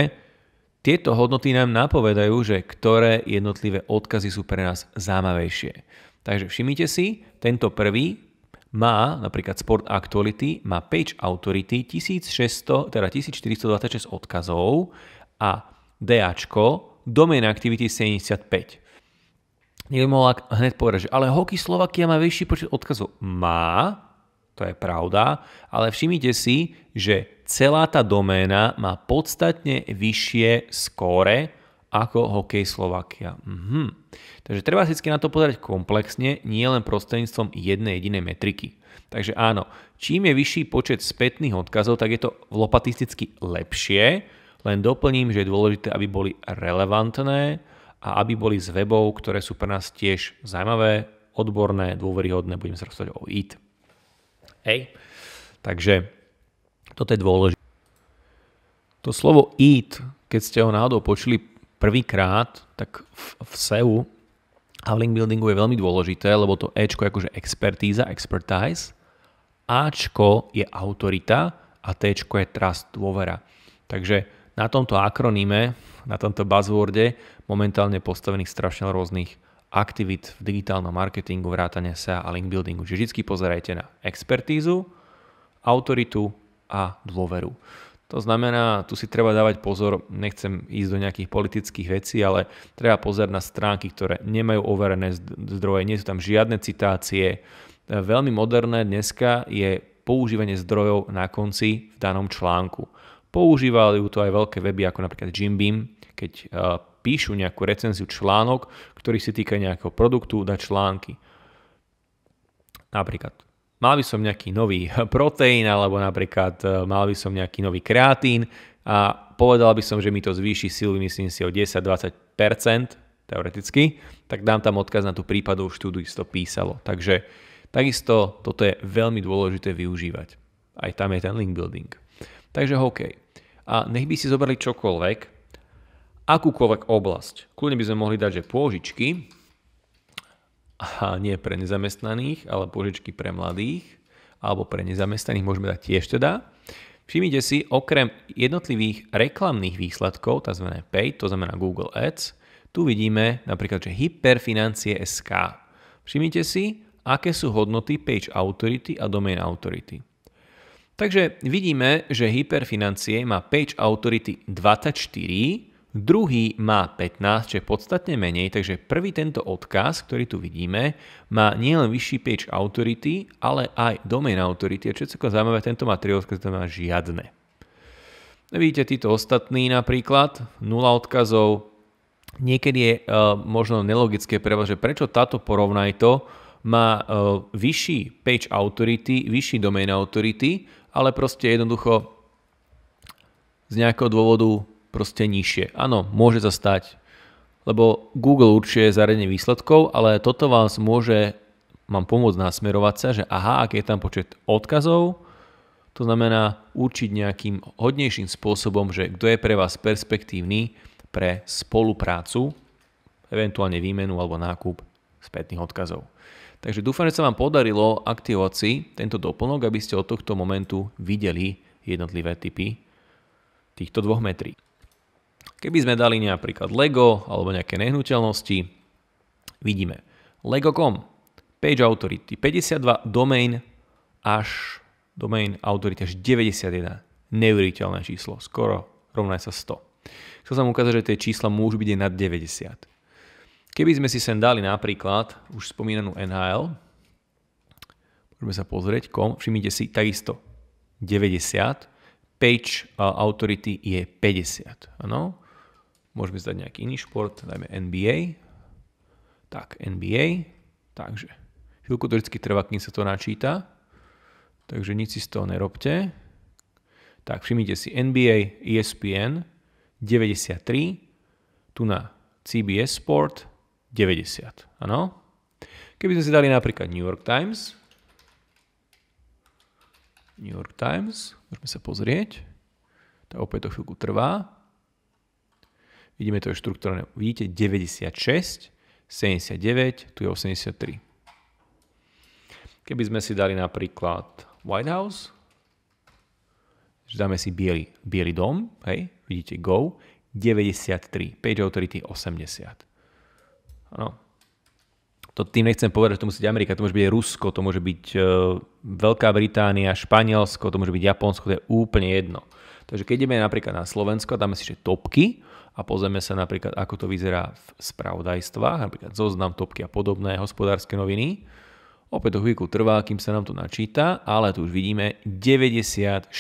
tieto hodnoty nám napovedajú, že ktoré jednotlivé odkazy sú pre nás zaujímavejšie. Takže všimnite si, tento prvý má napríklad Sport Actuality, má Page Authority 1600, teda 1426 odkazov a DAčko Domain Activity 75. Niekto mohol hneď povedať, že ale hokej Slovakia má vyšší počet odkazov. Má, to je pravda, ale všimnite si, že celá tá doména má podstatne vyššie skóre ako hokej Slovakia. Mhm. Takže treba si na to pozerať komplexne, nie len prostredníctvom jednej jedinej metriky. Takže áno, čím je vyšší počet spätných odkazov, tak je to lopatisticky lepšie, len doplním, že je dôležité, aby boli relevantné a aby boli s webov, ktoré sú pre nás tiež zaujímavé, odborné, dôveryhodné, budeme sa rozprávať o IT. Hej. Takže toto je dôležité. To slovo eat, keď ste ho náhodou počuli prvýkrát, tak v, v SEU a v link buildingu je veľmi dôležité, lebo to Ečko je akože expertíza, expertise, Ačko je autorita a Tčko je trust, dôvera. Takže na tomto akroníme, na tomto buzzworde momentálne postavených strašne rôznych aktivít v digitálnom marketingu, vrátane sa e a link buildingu. Čiže vždy pozerajte na expertízu, autoritu, a dôveru. To znamená, tu si treba dávať pozor, nechcem ísť do nejakých politických vecí, ale treba pozerať na stránky, ktoré nemajú overené zdroje, nie sú tam žiadne citácie. Veľmi moderné dneska je používanie zdrojov na konci v danom článku. Používajú to aj veľké weby ako napríklad Jim Beam, keď e, píšu nejakú recenziu článok, ktorý si týka nejakého produktu, dať články. Napríklad mal by som nejaký nový [LAUGHS] proteín alebo napríklad e, mal by som nejaký nový kreatín a povedal by som, že mi to zvýši silu, myslím si, o 10-20%, teoreticky, tak dám tam odkaz na tú už tu to písalo. Takže takisto toto je veľmi dôležité využívať. Aj tam je ten link building. Takže OK. A nech by si zobrali čokoľvek, akúkoľvek oblasť. Kľudne by sme mohli dať, že pôžičky, a nie pre nezamestnaných, ale požičky pre mladých alebo pre nezamestnaných môžeme dať tiež teda. Všimnite si, okrem jednotlivých reklamných výsledkov, tzv. paid, to znamená Google Ads, tu vidíme napríklad, že hyperfinancie SK. Všimnite si, aké sú hodnoty Page Authority a Domain Authority. Takže vidíme, že hyperfinancie má Page Authority 24, Druhý má 15, čo je podstatne menej, takže prvý tento odkaz, ktorý tu vidíme, má nielen vyšší page authority, ale aj domain authority. A čo je zaujímavé, tento má 3 odkazy, to má žiadne. Vidíte títo ostatní napríklad, 0 odkazov, niekedy je uh, možno nelogické pre vás, že prečo táto porovnaj to, má uh, vyšší page authority, vyšší domain authority, ale proste jednoducho z nejakého dôvodu proste nižšie. Áno, môže sa stať, lebo Google určuje zariadenie výsledkov, ale toto vás môže, mám pomôcť nasmerovať sa, že aha, aký je tam počet odkazov, to znamená určiť nejakým hodnejším spôsobom, že kto je pre vás perspektívny pre spoluprácu, eventuálne výmenu alebo nákup spätných odkazov. Takže dúfam, že sa vám podarilo aktivovať si tento doplnok, aby ste od tohto momentu videli jednotlivé typy týchto dvoch metrí. Keby sme dali napríklad Lego alebo nejaké nehnuteľnosti, vidíme lego.com, page authority 52, domain až domain authority až 91. Neuveriteľné číslo, skoro rovná sa 100. Chcel som ukázať, že tie čísla môžu byť aj nad 90. Keby sme si sem dali napríklad už spomínanú NHL, môžeme sa pozrieť, kom, všimnite si, takisto 90, page authority je 50. Ano? Môžeme zdať nejaký iný šport, dajme NBA. Tak, NBA. Takže chvíľku to vždy trvá, kým sa to načíta. Takže nič si z toho nerobte. Tak všimnite si NBA ESPN 93, tu na CBS Sport 90. Áno? Keby sme si dali napríklad New York Times, New York Times, môžeme sa pozrieť, tak opäť to chvíľku trvá. Vidíme to je štruktúrne. Vidíte 96, 79, tu je 83. Keby sme si dali napríklad White House, že dáme si biely, bielý dom, hej, vidíte Go, 93, Page Authority 80. Ano. To tým nechcem povedať, že to musí byť Amerika, to môže byť Rusko, to môže byť e, Veľká Británia, Španielsko, to môže byť Japonsko, to je úplne jedno. Takže keď ideme napríklad na Slovensko, dáme si, že topky a pozrieme sa napríklad, ako to vyzerá v spravodajstvách, napríklad zoznam topky a podobné hospodárske noviny. Opäť to chvíľku trvá, kým sa nám to načíta, ale tu už vidíme 94,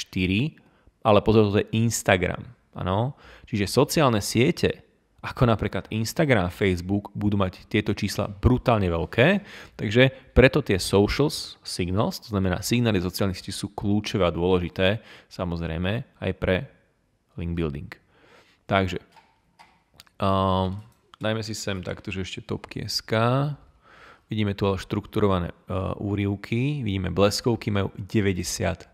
ale pozor, to je Instagram. Ano? Čiže sociálne siete ako napríklad Instagram a Facebook budú mať tieto čísla brutálne veľké, takže preto tie socials signals, to znamená signály sociálnych sú kľúčové a dôležité, samozrejme aj pre link building. Takže uh, dajme si sem takto, že ešte SK. vidíme tu ale štrukturované uh, úrivky, vidíme bleskovky majú 92.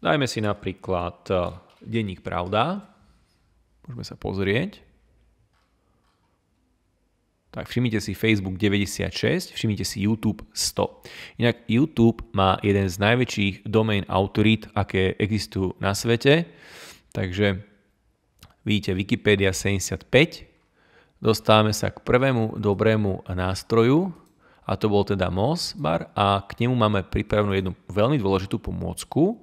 Dajme si napríklad uh, denník pravda, Môžeme sa pozrieť. Tak všimnite si Facebook 96, všimnite si YouTube 100. Inak YouTube má jeden z najväčších domain autorít, aké existujú na svete. Takže vidíte Wikipedia 75. Dostávame sa k prvému dobrému nástroju a to bol teda Mosbar a k nemu máme pripravenú jednu veľmi dôležitú pomôcku,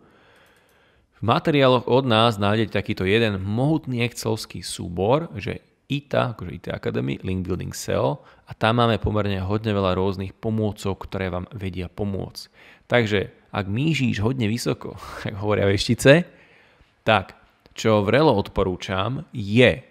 v materiáloch od nás nájdete takýto jeden mohutný excelovský súbor, že ITA, akože IT Academy, Link Building SEO a tam máme pomerne hodne veľa rôznych pomôcok, ktoré vám vedia pomôcť. Takže ak mížíš hodne vysoko, [LAUGHS] ako hovoria veštice, tak čo vrelo odporúčam je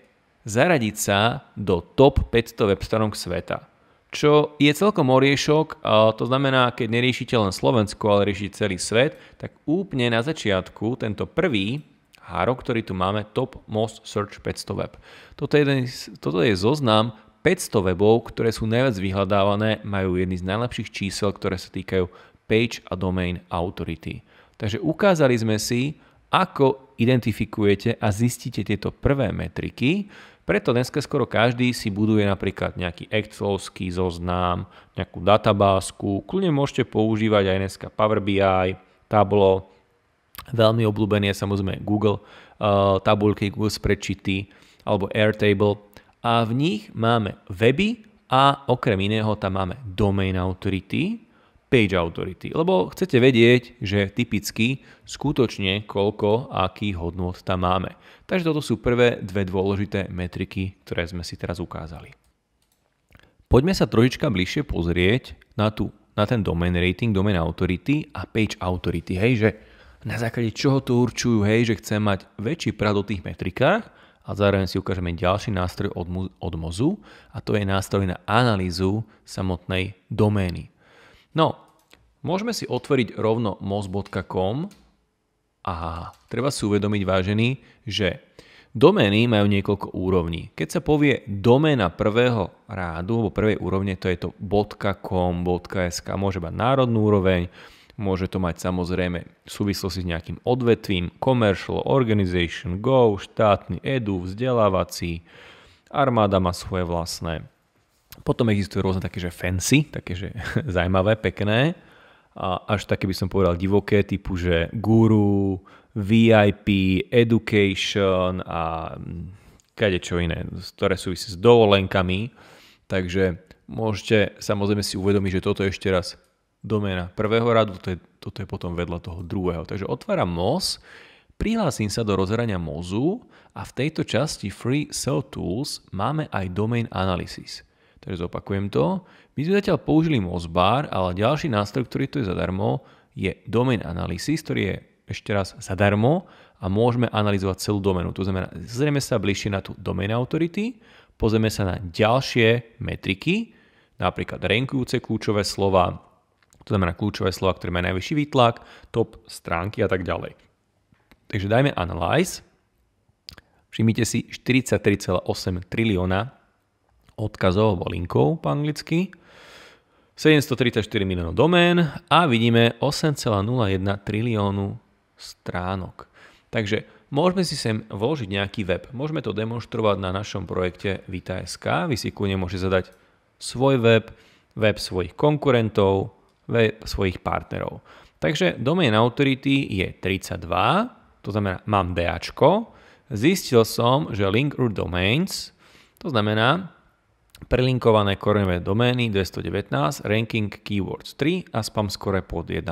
zaradiť sa do top 500 web stránok sveta čo je celkom oriešok, to znamená, keď neriešite len Slovensko, ale riešite celý svet, tak úplne na začiatku tento prvý hárok, ktorý tu máme, Top Most Search 500 Web. Toto je, jeden, toto je zoznam 500 webov, ktoré sú najviac vyhľadávané, majú jedny z najlepších čísel, ktoré sa týkajú page a domain authority. Takže ukázali sme si, ako identifikujete a zistíte tieto prvé metriky, preto dneska skoro každý si buduje napríklad nejaký Excelovský zoznam, nejakú databázku, kľudne môžete používať aj dneska Power BI, Tableau, veľmi obľúbený je samozrejme Google uh, tabulky, Google spreadsheety alebo Airtable a v nich máme weby a okrem iného tam máme Domain Authority, page authority. Lebo chcete vedieť, že typicky skutočne koľko a aký hodnot tam máme. Takže toto sú prvé dve dôležité metriky, ktoré sme si teraz ukázali. Poďme sa trošička bližšie pozrieť na, tú, na ten domain rating, domain authority a page authority. Hej, že na základe čoho to určujú, hej, že chcem mať väčší prad o tých metrikách a zároveň si ukážeme ďalší nástroj od, od mozu a to je nástroj na analýzu samotnej domény. No, môžeme si otvoriť rovno moz.com a treba si uvedomiť, vážený, že Domény majú niekoľko úrovní. Keď sa povie doména prvého rádu alebo prvej úrovne, to je to .com, .sk, môže mať národnú úroveň, môže to mať samozrejme v súvislosti s nejakým odvetvím, commercial, organization, go, štátny, edu, vzdelávací, armáda má svoje vlastné. Potom existujú rôzne také, že fancy, také, že [LAUGHS] zaujímavé, pekné. A až také by som povedal divoké, typu, že guru, VIP, education a mm, kade čo iné, ktoré súvisí s dovolenkami. Takže môžete samozrejme si uvedomiť, že toto je ešte raz doména prvého radu, toto je, toto je potom vedľa toho druhého. Takže otváram MOS, prihlásim sa do rozhrania mozu a v tejto časti Free Sell Tools máme aj domain analysis. Takže zopakujem to. My sme zatiaľ použili Mozbar, ale ďalší nástroj, ktorý tu je zadarmo, je domain analysis, ktorý je ešte raz zadarmo a môžeme analyzovať celú domenu. To znamená, zrieme sa bližšie na tú domain authority, pozrieme sa na ďalšie metriky, napríklad rankujúce kľúčové slova, to znamená kľúčové slova, ktoré majú najvyšší výtlak, top stránky a tak ďalej. Takže dajme analyze. Všimnite si 43,8 trilióna odkazov linkov po anglicky, 734 miliónov domén a vidíme 8,01 triliónu stránok. Takže môžeme si sem vložiť nejaký web. Môžeme to demonstrovať na našom projekte Vita.sk. Vy si kúne môžete zadať svoj web, web svojich konkurentov, web svojich partnerov. Takže Domain Authority je 32, to znamená mám DAčko, zistil som, že link root domains, to znamená prelinkované koreňové domény 219, ranking keywords 3 a spam score pod 1%.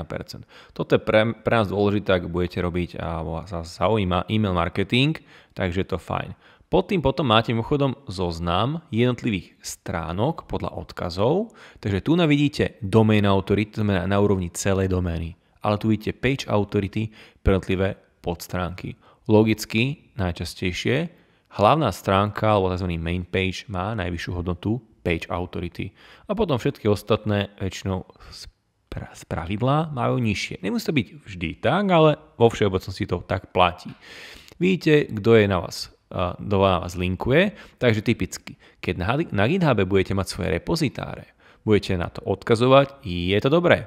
Toto je pre, pre nás dôležité, ak budete robiť a sa zaujíma e-mail marketing, takže je to fajn. Pod tým potom máte mimochodom zoznam jednotlivých stránok podľa odkazov, takže tu na vidíte domain authority, znamená na úrovni celej domény, ale tu vidíte page authority pre jednotlivé podstránky. Logicky najčastejšie Hlavná stránka alebo tzv. main page má najvyššiu hodnotu page authority a potom všetky ostatné väčšinou z pravidla majú nižšie. Nemusí to byť vždy tak, ale vo všeobecnosti to tak platí. Vidíte, kto je na vás do vás linkuje, takže typicky, keď na, na GitHub budete mať svoje repozitáre, budete na to odkazovať, je to dobré.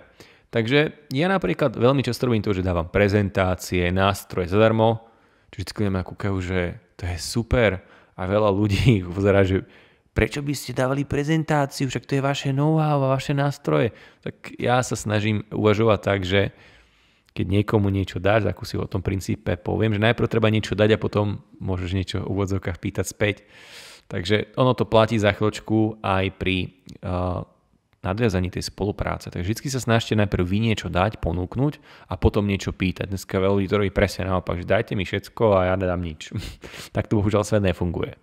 Takže ja napríklad veľmi často robím to, že dávam prezentácie, nástroje zadarmo, čiže si ľudia kúkajú, že to je super. A veľa ľudí ich [LAUGHS] pozerá, že prečo by ste dávali prezentáciu, však to je vaše know-how a vaše nástroje. Tak ja sa snažím uvažovať tak, že keď niekomu niečo dáš, ako si o tom princípe poviem, že najprv treba niečo dať a potom môžeš niečo v úvodzovkách pýtať späť. Takže ono to platí za chvíľočku aj pri uh, nadviazaní tej spolupráce. Takže vždy sa snažte najprv vy niečo dať, ponúknuť a potom niečo pýtať. Dneska veľa ľudí to robí presne naopak, že dajte mi všetko a ja nedám nič. [LAUGHS] tak to bohužiaľ svet nefunguje.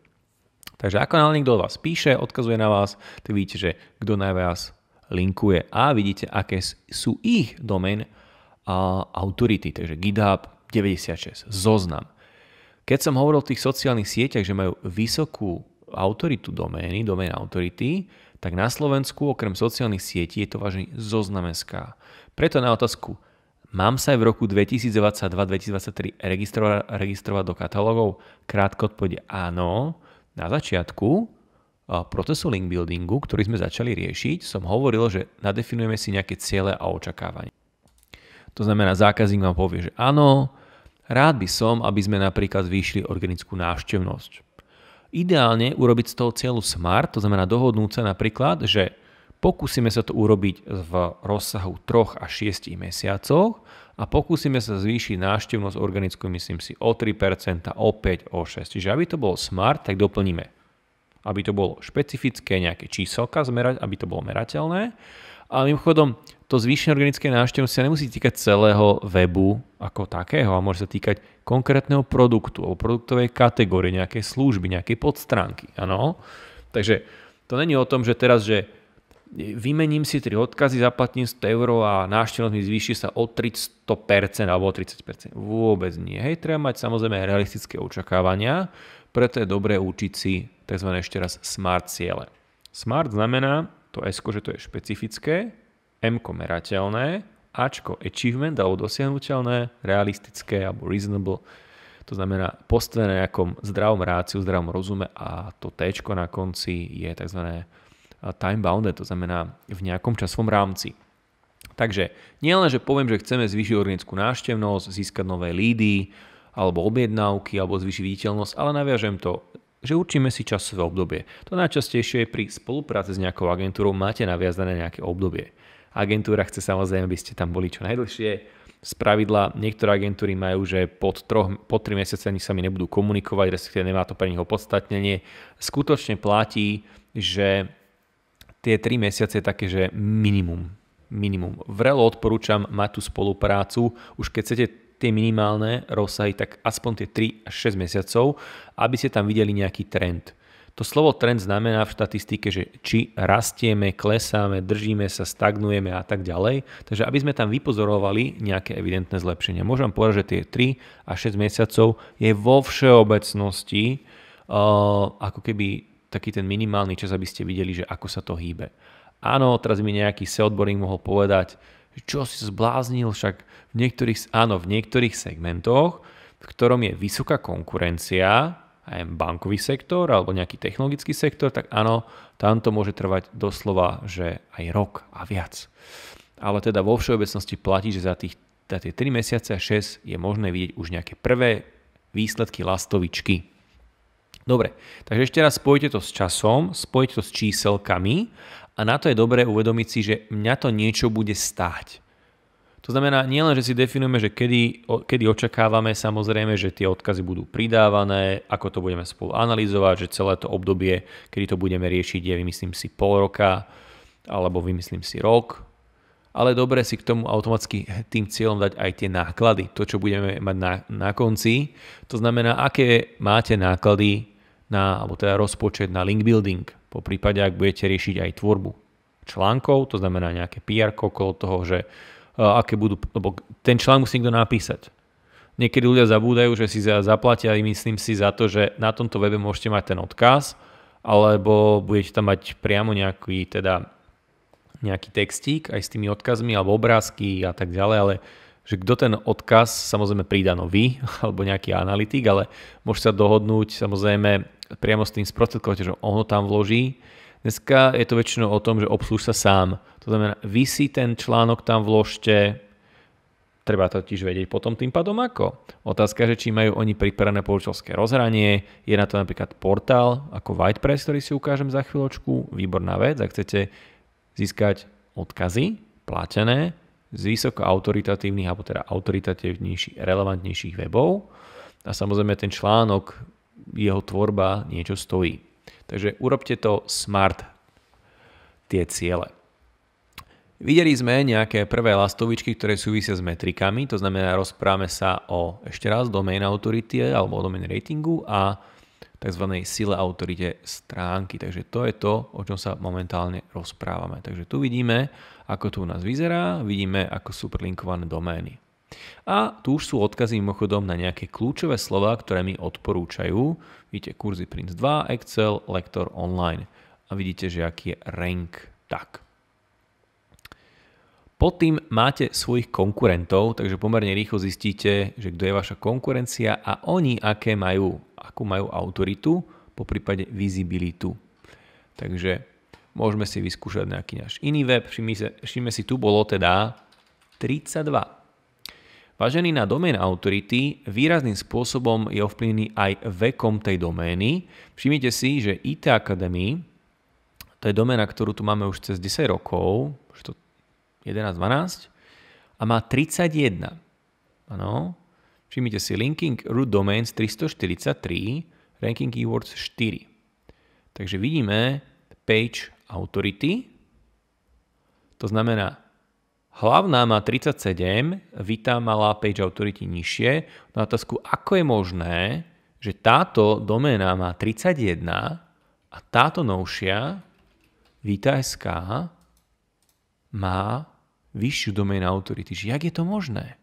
Takže ako nám niekto vás píše, odkazuje na vás, tak vidíte, že kto najviac linkuje a vidíte, aké sú ich domen a autority, takže GitHub 96, zoznam. Keď som hovoril o tých sociálnych sieťach, že majú vysokú autoritu domény, domain autority, tak na Slovensku okrem sociálnych sietí je to vážne zoznameská. Preto na otázku, mám sa aj v roku 2022-2023 registrovať, registrovať do katalógov? Krátko odpovede áno. Na začiatku eh, procesu link buildingu, ktorý sme začali riešiť, som hovoril, že nadefinujeme si nejaké ciele a očakávania. To znamená, zákazník vám povie, že áno, rád by som, aby sme napríklad zvýšili organickú návštevnosť. Ideálne urobiť z toho cieľu smart, to znamená dohodnúť sa napríklad, že pokúsime sa to urobiť v rozsahu 3 až 6 mesiacov a pokúsime sa zvýšiť návštevnosť organickú, myslím si, o 3%, o 5, o 6. Čiže aby to bolo smart, tak doplníme aby to bolo špecifické, nejaké číselka zmerať, aby to bolo merateľné. A mimochodom, to zvýšenie organické návštevnosti sa nemusí týkať celého webu ako takého, a môže sa týkať konkrétneho produktu alebo produktovej kategórie, nejaké služby, nejaké podstránky. Ano? Takže to není o tom, že teraz, že vymením si tri odkazy, zaplatím 100 eur a návštevnosť mi zvýši sa o 300% alebo o 30%. Vôbec nie. Hej, treba mať samozrejme realistické očakávania, preto je dobré učiť si tzv. ešte raz smart ciele. Smart znamená to S, že to je špecifické, M merateľné, Ačko achievement alebo dosiahnuteľné, realistické alebo reasonable, to znamená postavené na nejakom zdravom ráciu, zdravom rozume a to T na konci je tzv. time bounded, to znamená v nejakom časovom rámci. Takže nielen, že poviem, že chceme zvýšiť organickú návštevnosť, získať nové lídy alebo objednávky alebo zvýšiť viditeľnosť, ale naviažem to že určíme si časové obdobie. To najčastejšie je pri spolupráci s nejakou agentúrou máte naviazané nejaké obdobie. Agentúra chce samozrejme, aby ste tam boli čo najdlhšie. Z pravidla niektoré agentúry majú, že pod, troch, pod 3 mesiace ani sami nebudú komunikovať, respektíve nemá to pre nich opodstatnenie. Skutočne platí, že tie 3 mesiace je také, že minimum. Minimum. Vrelo odporúčam mať tú spoluprácu. Už keď chcete tie minimálne rozsahy, tak aspoň tie 3 až 6 mesiacov, aby ste tam videli nejaký trend to slovo trend znamená v štatistike, že či rastieme, klesáme, držíme sa, stagnujeme a tak ďalej. Takže aby sme tam vypozorovali nejaké evidentné zlepšenia. Môžem povedať, že tie 3 a 6 mesiacov je vo všeobecnosti uh, ako keby taký ten minimálny čas, aby ste videli, že ako sa to hýbe. Áno, teraz mi nejaký seodborník mohol povedať, čo si zbláznil, však v niektorých, áno, v niektorých segmentoch, v ktorom je vysoká konkurencia, aj bankový sektor alebo nejaký technologický sektor, tak áno, tam to môže trvať doslova, že aj rok a viac. Ale teda vo všeobecnosti platí, že za, tých, za tie 3 mesiace a 6 je možné vidieť už nejaké prvé výsledky lastovičky. Dobre, takže ešte raz spojite to s časom, spojite to s číselkami a na to je dobré uvedomiť si, že mňa to niečo bude stáť. To znamená, nielen, že si definujeme, že kedy, kedy očakávame samozrejme, že tie odkazy budú pridávané, ako to budeme spolu analyzovať, že celé to obdobie, kedy to budeme riešiť, je vymyslím si pol roka, alebo vymyslím si rok, ale dobre si k tomu automaticky tým cieľom dať aj tie náklady, to čo budeme mať na, na konci, to znamená, aké máte náklady na, alebo teda rozpočet na link building, po prípade, ak budete riešiť aj tvorbu článkov, to znamená nejaké PR okolo toho, že aké budú, lebo ten článok musí niekto napísať. Niekedy ľudia zabúdajú, že si zaplatia, myslím si, za to, že na tomto webe môžete mať ten odkaz, alebo budete tam mať priamo nejaký, teda, nejaký textík aj s tými odkazmi, alebo obrázky a tak ďalej, ale že kto ten odkaz samozrejme prída nový vy, [LAUGHS] alebo nejaký analytik, ale môžete sa dohodnúť samozrejme priamo s tým sprostredkovateľom, že ono tam vloží Dneska je to väčšinou o tom, že obslúž sa sám. To znamená, vy si ten článok tam vložte, treba totiž vedieť potom tým pádom ako. Otázka, že či majú oni pripravené poučovské rozhranie, je na to napríklad portál ako Whitepress, ktorý si ukážem za chvíľočku, výborná vec, ak chcete získať odkazy platené z vysoko autoritatívnych alebo teda autoritatívnejších, relevantnejších webov a samozrejme ten článok, jeho tvorba niečo stojí. Takže urobte to smart, tie ciele. Videli sme nejaké prvé lastovičky, ktoré súvisia s metrikami, to znamená rozprávame sa o ešte raz domain authority alebo domain ratingu a tzv. sile autorite stránky. Takže to je to, o čom sa momentálne rozprávame. Takže tu vidíme, ako to u nás vyzerá, vidíme, ako sú prelinkované domény. A tu už sú odkazy mimochodom na nejaké kľúčové slova, ktoré mi odporúčajú, vidíte kurzy Prince 2, Excel, Lektor online a vidíte, že aký je rank tak. Pod tým máte svojich konkurentov, takže pomerne rýchlo zistíte, že kto je vaša konkurencia a oni aké majú, akú majú autoritu, po prípade vizibilitu. Takže môžeme si vyskúšať nejaký náš iný web. Všimme si tu bolo teda 32. Vážený na domain authority výrazným spôsobom je ovplyvnený aj vekom tej domény. Všimnite si, že IT Academy, to je doména, ktorú tu máme už cez 10 rokov, už to 11, 12, a má 31. Ano. Všimnite si, linking root domains 343, ranking keywords 4. Takže vidíme page authority, to znamená Hlavná má 37, Vita mala page authority nižšie. Na otázku, ako je možné, že táto doména má 31 a táto novšia Vita.sk má vyššiu doménu autority. Že jak je to možné?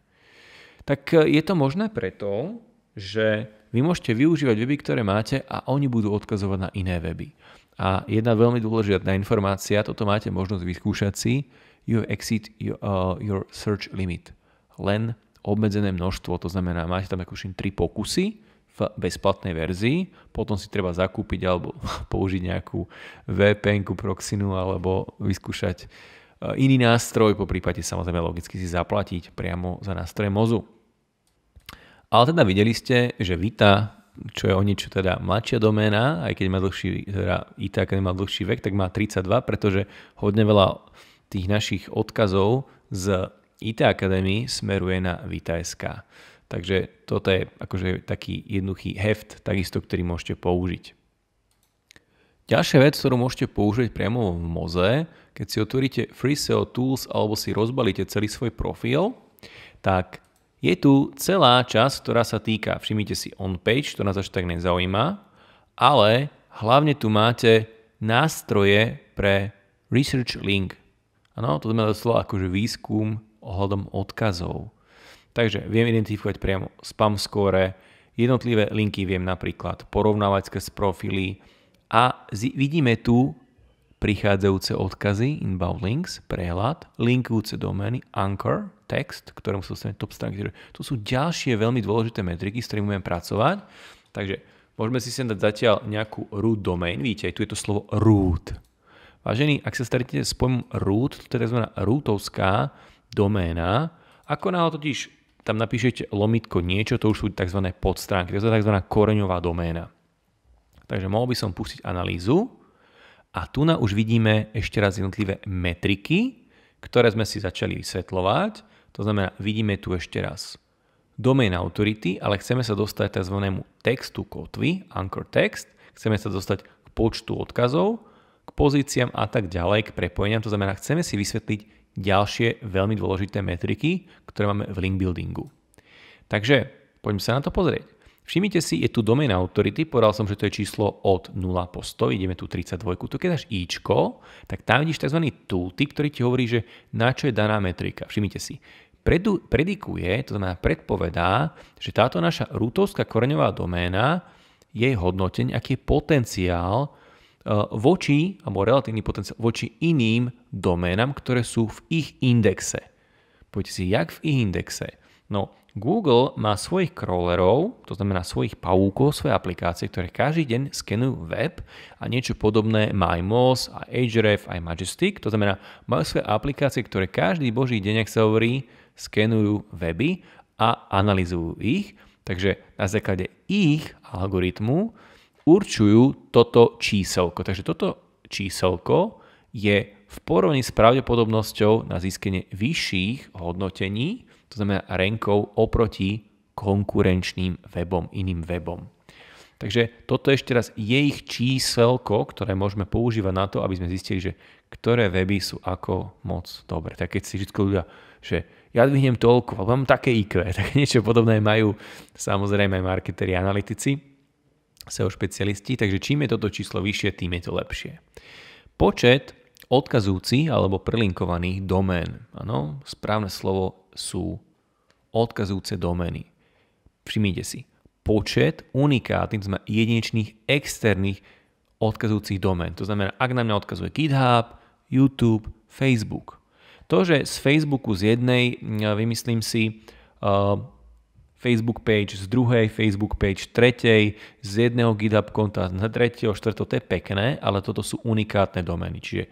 Tak e, je to možné preto, že vy môžete využívať weby, ktoré máte a oni budú odkazovať na iné weby. A jedna veľmi dôležitá informácia, toto máte možnosť vyskúšať si, you exceed your, uh, your search limit. Len obmedzené množstvo, to znamená, máte tam ako 3 pokusy v bezplatnej verzii, potom si treba zakúpiť alebo [LAUGHS] použiť nejakú VPN, proxinu alebo vyskúšať uh, iný nástroj, po prípade samozrejme logicky si zaplatiť priamo za nástroj mozu. Ale teda videli ste, že Vita čo je o niečo teda mladšia doména, aj keď má dlhší, teda ITA, keď má dlhší vek, tak má 32, pretože hodne veľa tých našich odkazov z IT Akadémie smeruje na Vita.sk. Takže toto je akože taký jednoduchý heft, takisto, ktorý môžete použiť. Ďalšia vec, ktorú môžete použiť priamo v Moze, keď si otvoríte Free SEO Tools alebo si rozbalíte celý svoj profil, tak je tu celá časť, ktorá sa týka, všimnite si on-page, to nás až tak nezaujíma, ale hlavne tu máte nástroje pre Research Link. Áno, to znamená slovo akože výskum ohľadom odkazov. Takže viem identifikovať priamo spam score, jednotlivé linky viem napríklad porovnávať skrz profily a vidíme tu prichádzajúce odkazy, inbound links, prehľad, linkujúce domény, anchor, text, ktorému sa dostane top stránky. To sú ďalšie veľmi dôležité metriky, s ktorými budeme pracovať. Takže môžeme si sem dať zatiaľ nejakú root domain. Vidíte, aj tu je to slovo root. Vážení, ak sa stretnete s pojmom root, to je teda tzv. rootovská doména, ako náhle totiž tam napíšete lomitko niečo, to už sú tzv. podstránky, to je tzv. koreňová doména. Takže mohol by som pustiť analýzu a tu na už vidíme ešte raz jednotlivé metriky, ktoré sme si začali vysvetľovať. To znamená, vidíme tu ešte raz domain authority, ale chceme sa dostať tzv. textu kotvy, anchor text, chceme sa dostať k počtu odkazov k pozíciám a tak ďalej, k prepojeniam. To znamená, chceme si vysvetliť ďalšie veľmi dôležité metriky, ktoré máme v link buildingu. Takže poďme sa na to pozrieť. Všimnite si, je tu domain authority, povedal som, že to je číslo od 0 po 100, ideme tu 32, tu keď dáš ičko, tak tam vidíš tzv. tooltip, ktorý ti hovorí, že na čo je daná metrika. Všimnite si, predu, predikuje, to znamená predpovedá, že táto naša rútovská koreňová doména, jej hodnotenie, aký je potenciál voči, alebo relatívny potenciál, voči iným doménam, ktoré sú v ich indexe. Poďte si, jak v ich indexe. No, Google má svojich crawlerov, to znamená svojich pavúkov, svoje aplikácie, ktoré každý deň skenujú web a niečo podobné má aj Moz, aj Ahrefs, aj Majestic, to znamená majú svoje aplikácie, ktoré každý boží deň, ak sa hovorí, skenujú weby a analyzujú ich. Takže na základe ich algoritmu určujú toto číselko. Takže toto číselko je v porovni s pravdepodobnosťou na získanie vyšších hodnotení, to znamená renkov oproti konkurenčným webom, iným webom. Takže toto ešte raz je ich číselko, ktoré môžeme používať na to, aby sme zistili, že ktoré weby sú ako moc dobré. Tak keď si vždy ľudia, že ja dvihnem toľko, alebo mám také IQ, [LAUGHS] tak niečo podobné majú samozrejme aj marketeri, analytici, SEO špecialisti, takže čím je toto číslo vyššie, tým je to lepšie. Počet odkazujúcich alebo prelinkovaných domén. Áno, správne slovo sú odkazujúce domény. Všimnite si, počet unikátnych, znamená jedinečných externých odkazujúcich domén. To znamená, ak na mňa odkazuje GitHub, YouTube, Facebook. To, že z Facebooku z jednej, ja vymyslím si, uh, Facebook page, z druhej Facebook page, tretej, z jedného GitHub konta, z tretieho, štvrtého, to je pekné, ale toto sú unikátne domény. Čiže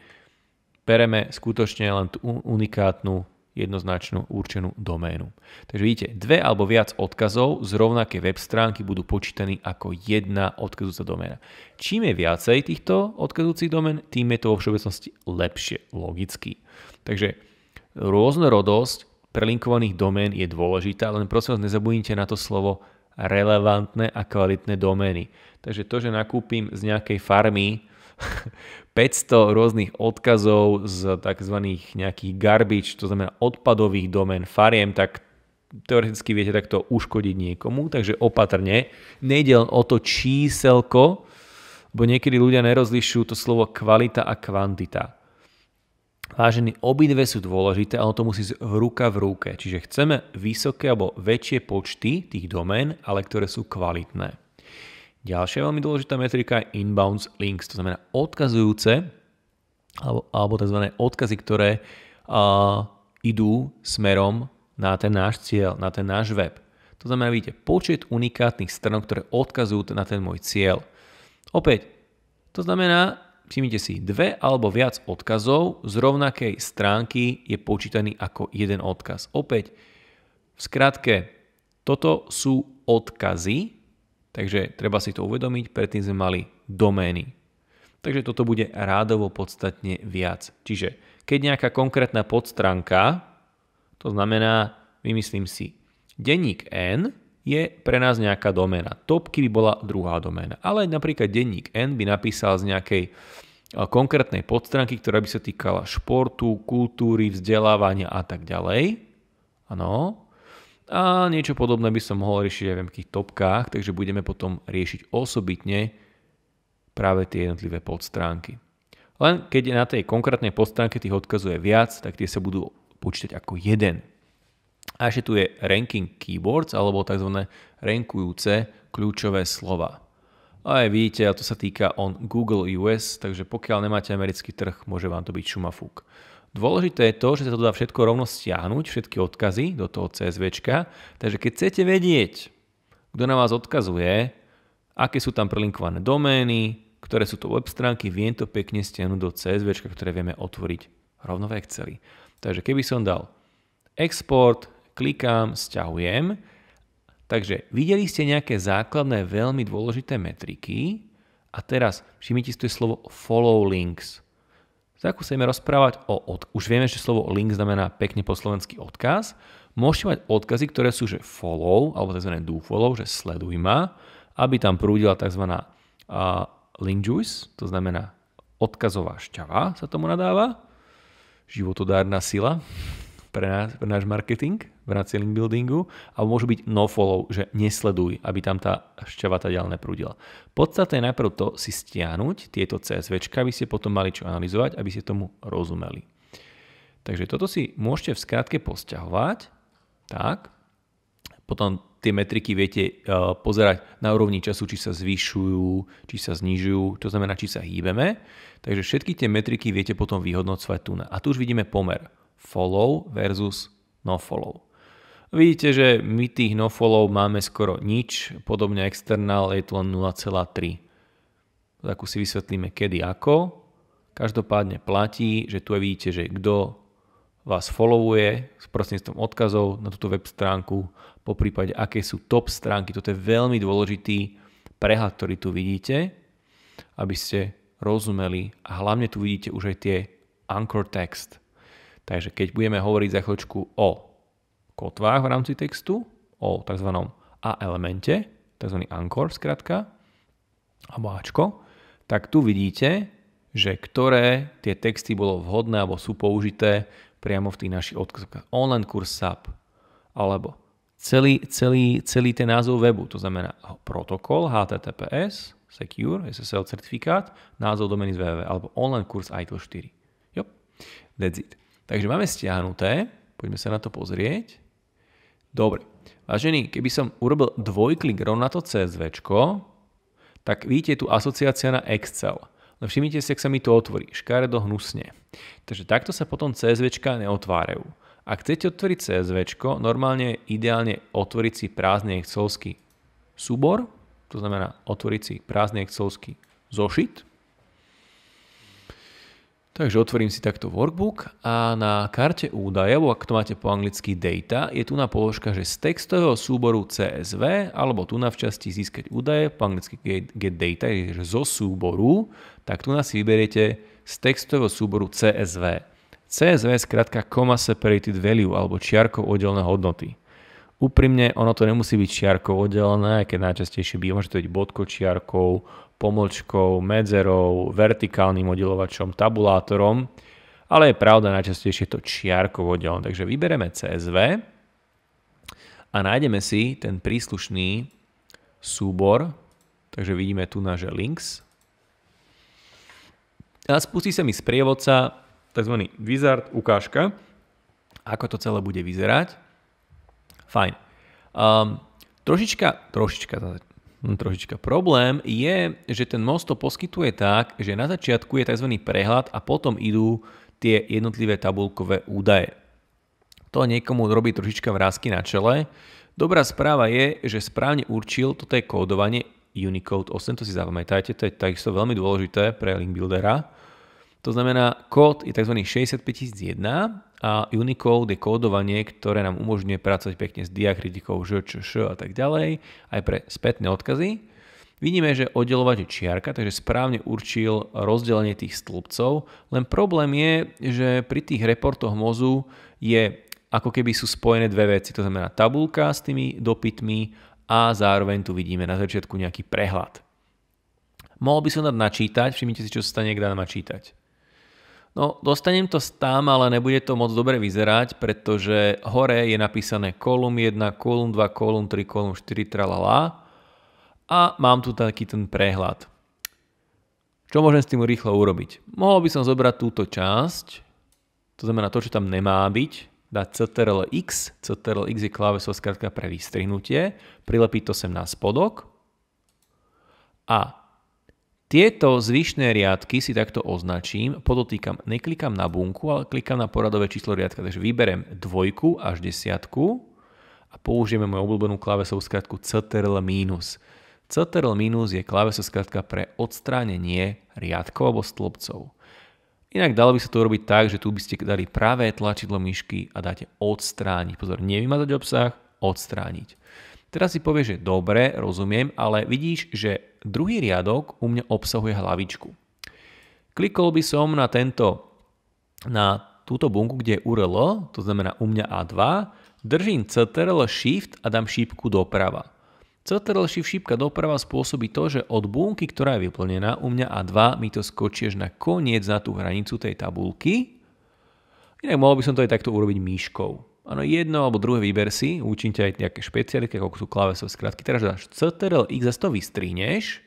bereme skutočne len tú unikátnu jednoznačnú určenú doménu. Takže vidíte, dve alebo viac odkazov z rovnaké web stránky budú počítaní ako jedna odkazujúca doména. Čím je viacej týchto odkazujúcich domén, tým je to vo všeobecnosti lepšie, logicky. Takže rôznorodosť prelinkovaných domén je dôležitá, len prosím vás nezabudnite na to slovo relevantné a kvalitné domény. Takže to, že nakúpim z nejakej farmy 500 [LAUGHS] rôznych odkazov z tzv. nejakých garbage, to znamená odpadových domén fariem, tak teoreticky viete takto uškodiť niekomu, takže opatrne. Nejde len o to číselko, bo niekedy ľudia nerozlišujú to slovo kvalita a kvantita. Vážení, obidve sú dôležité, ale to musí ísť ruka v ruke. Čiže chceme vysoké alebo väčšie počty tých domén, ale ktoré sú kvalitné. Ďalšia veľmi dôležitá metrika je inbound links, to znamená odkazujúce alebo, alebo tzv. odkazy, ktoré uh, idú smerom na ten náš cieľ, na ten náš web. To znamená, vidíte, počet unikátnych stránok, ktoré odkazujú na ten môj cieľ. Opäť, to znamená, Všimnite si, dve alebo viac odkazov z rovnakej stránky je počítaný ako jeden odkaz. Opäť, v skratke, toto sú odkazy, takže treba si to uvedomiť, predtým sme mali domény. Takže toto bude rádovo podstatne viac. Čiže keď nejaká konkrétna podstránka, to znamená, vymyslím si, denník N, je pre nás nejaká doména. Topky by bola druhá doména. Ale napríklad denník N by napísal z nejakej konkrétnej podstránky, ktorá by sa týkala športu, kultúry, vzdelávania a tak ďalej. Áno. A niečo podobné by som mohol riešiť aj v nejakých topkách, takže budeme potom riešiť osobitne práve tie jednotlivé podstránky. Len keď na tej konkrétnej podstránke tých odkazuje viac, tak tie sa budú počítať ako jeden. A ešte tu je ranking keywords alebo tzv. rankujúce kľúčové slova. A aj vidíte, a to sa týka on Google US, takže pokiaľ nemáte americký trh, môže vám to byť šumafúk. Dôležité je to, že sa to dá všetko rovno stiahnuť, všetky odkazy do toho CSV. Takže keď chcete vedieť, kto na vás odkazuje, aké sú tam prelinkované domény, ktoré sú to web stránky, viem to pekne stiahnuť do CSV, ktoré vieme otvoriť rovno v Exceli. Takže keby som dal export klikám, stiahujem. Takže videli ste nejaké základné veľmi dôležité metriky a teraz všimnite si to je slovo follow links. Tak sa rozprávať o... Od... Už vieme, že slovo link znamená pekne po slovensky odkaz. Môžete mať odkazy, ktoré sú že follow, alebo tzv. do follow, že sleduj ma, aby tam prúdila tzv. link juice, to znamená odkazová šťava sa tomu nadáva, životodárna sila pre, nás, pre náš marketing v rámci link buildingu a môže byť no follow, že nesleduj, aby tam tá tá ďalej neprúdila. Podstatné je najprv to si stiahnuť tieto CSV, aby ste potom mali čo analyzovať, aby ste tomu rozumeli. Takže toto si môžete v skratke posťahovať, tak, potom tie metriky viete e, pozerať na úrovni času, či sa zvyšujú, či sa znižujú, to znamená, či sa hýbeme. Takže všetky tie metriky viete potom vyhodnocovať tu. A tu už vidíme pomer follow versus nofollow. Vidíte, že my tých nofollow máme skoro nič, podobne externál je to len 0,3. Takú si vysvetlíme kedy ako. Každopádne platí, že tu vidíte, že kto vás followuje s prostredníctvom odkazov na túto web stránku, po prípade aké sú top stránky, toto je veľmi dôležitý prehľad, ktorý tu vidíte, aby ste rozumeli a hlavne tu vidíte už aj tie anchor text. Takže keď budeme hovoriť za chvíľočku o kotvách v rámci textu, o tzv. A elemente, tzv. anchor skratka, alebo Ačko, tak tu vidíte, že ktoré tie texty bolo vhodné alebo sú použité priamo v tých našich odkazoch. Online kurz SAP alebo celý, celý, celý ten názov webu, to znamená protokol HTTPS, Secure, SSL certifikát, názov domeny z www alebo online kurz ITL 4. Jo, that's it. Takže máme stiahnuté, poďme sa na to pozrieť. Dobre, vážení, keby som urobil dvojklik rovno na to CSV, tak vidíte tu asociácia na Excel. No všimnite si, ak sa mi to otvorí. Škaredo hnusne. Takže takto sa potom CSV neotvárajú. Ak chcete otvoriť CSV, normálne ideálne otvoriť si prázdny excelský súbor, to znamená otvoriť si prázdny excelský zošit, Takže otvorím si takto workbook a na karte údajov, ak to máte po anglicky data, je tu na položka, že z textového súboru CSV, alebo tu na v časti získať údaje, po anglicky get, get data, je zo súboru, tak tu na si vyberiete z textového súboru CSV. CSV je skratka comma separated value alebo čiarkov oddelené hodnoty. Úprimne, ono to nemusí byť čiarkov oddelené, aj keď najčastejšie býva, že to byť bodko čiarkov, pomlčkou, medzerou, vertikálnym oddelovačom, tabulátorom, ale je pravda najčastejšie to čiarkov oddelom. Takže vybereme CSV a nájdeme si ten príslušný súbor, takže vidíme tu na, že links. A spustí sa mi sprievodca, tzv. wizard, ukážka, ako to celé bude vyzerať. Fajn. Um, trošička, trošička, Hm, trošička problém je, že ten most to poskytuje tak, že na začiatku je tzv. prehľad a potom idú tie jednotlivé tabulkové údaje. To niekomu robí trošička vrázky na čele. Dobrá správa je, že správne určil, toto je kódovanie Unicode 8, to si zapamätajte, to je takisto veľmi dôležité pre link buildera to znamená, kód je tzv. 65001 a Unicode je kódovanie, ktoré nám umožňuje pracovať pekne s diakritikou ž, č, š a tak ďalej, aj pre spätné odkazy. Vidíme, že oddelovať je čiarka, takže správne určil rozdelenie tých stĺpcov, len problém je, že pri tých reportoch mozu je ako keby sú spojené dve veci, to znamená tabulka s tými dopytmi a zároveň tu vidíme na začiatku nejaký prehľad. Mohol by som dať načítať, všimnite si, čo sa stane, kde dám načítať. No, dostanem to tam, ale nebude to moc dobre vyzerať, pretože hore je napísané kolum 1, kolum 2, kolum 3, kolum 4, tralala. A mám tu taký ten prehľad. Čo môžem s tým rýchlo urobiť? Mohol by som zobrať túto časť, to znamená to, čo tam nemá byť, dať CTRL-X, CTRL-X je klávesová skratka pre vystrihnutie, prilepiť to sem na spodok a tieto zvyšné riadky si takto označím, podotýkam, neklikám na bunku, ale klikám na poradové číslo riadka, takže vyberem dvojku až desiatku a použijeme moju obľúbenú klávesovú skratku CTRL-. CTRL- je klávesová skratka pre odstránenie riadkov alebo stĺpcov. Inak dalo by sa to urobiť tak, že tu by ste dali pravé tlačidlo myšky a dáte odstrániť. Pozor, nevymazať obsah, odstrániť. Teraz si povie, že dobre, rozumiem, ale vidíš, že druhý riadok u mňa obsahuje hlavičku. Klikol by som na tento, na túto bunku, kde je URL, to znamená u mňa A2, držím CTRL Shift a dám šípku doprava. CTRL Shift šípka doprava spôsobí to, že od bunky, ktorá je vyplnená, u mňa A2 mi to skočí až na koniec, na tú hranicu tej tabulky. Inak mohol by som to aj takto urobiť myškou. Ono jedno alebo druhé výber si, učíte aj nejaké špeciálky ako sú klávesové skratky. Teraz dáš CTRL X zase to vystrihneš.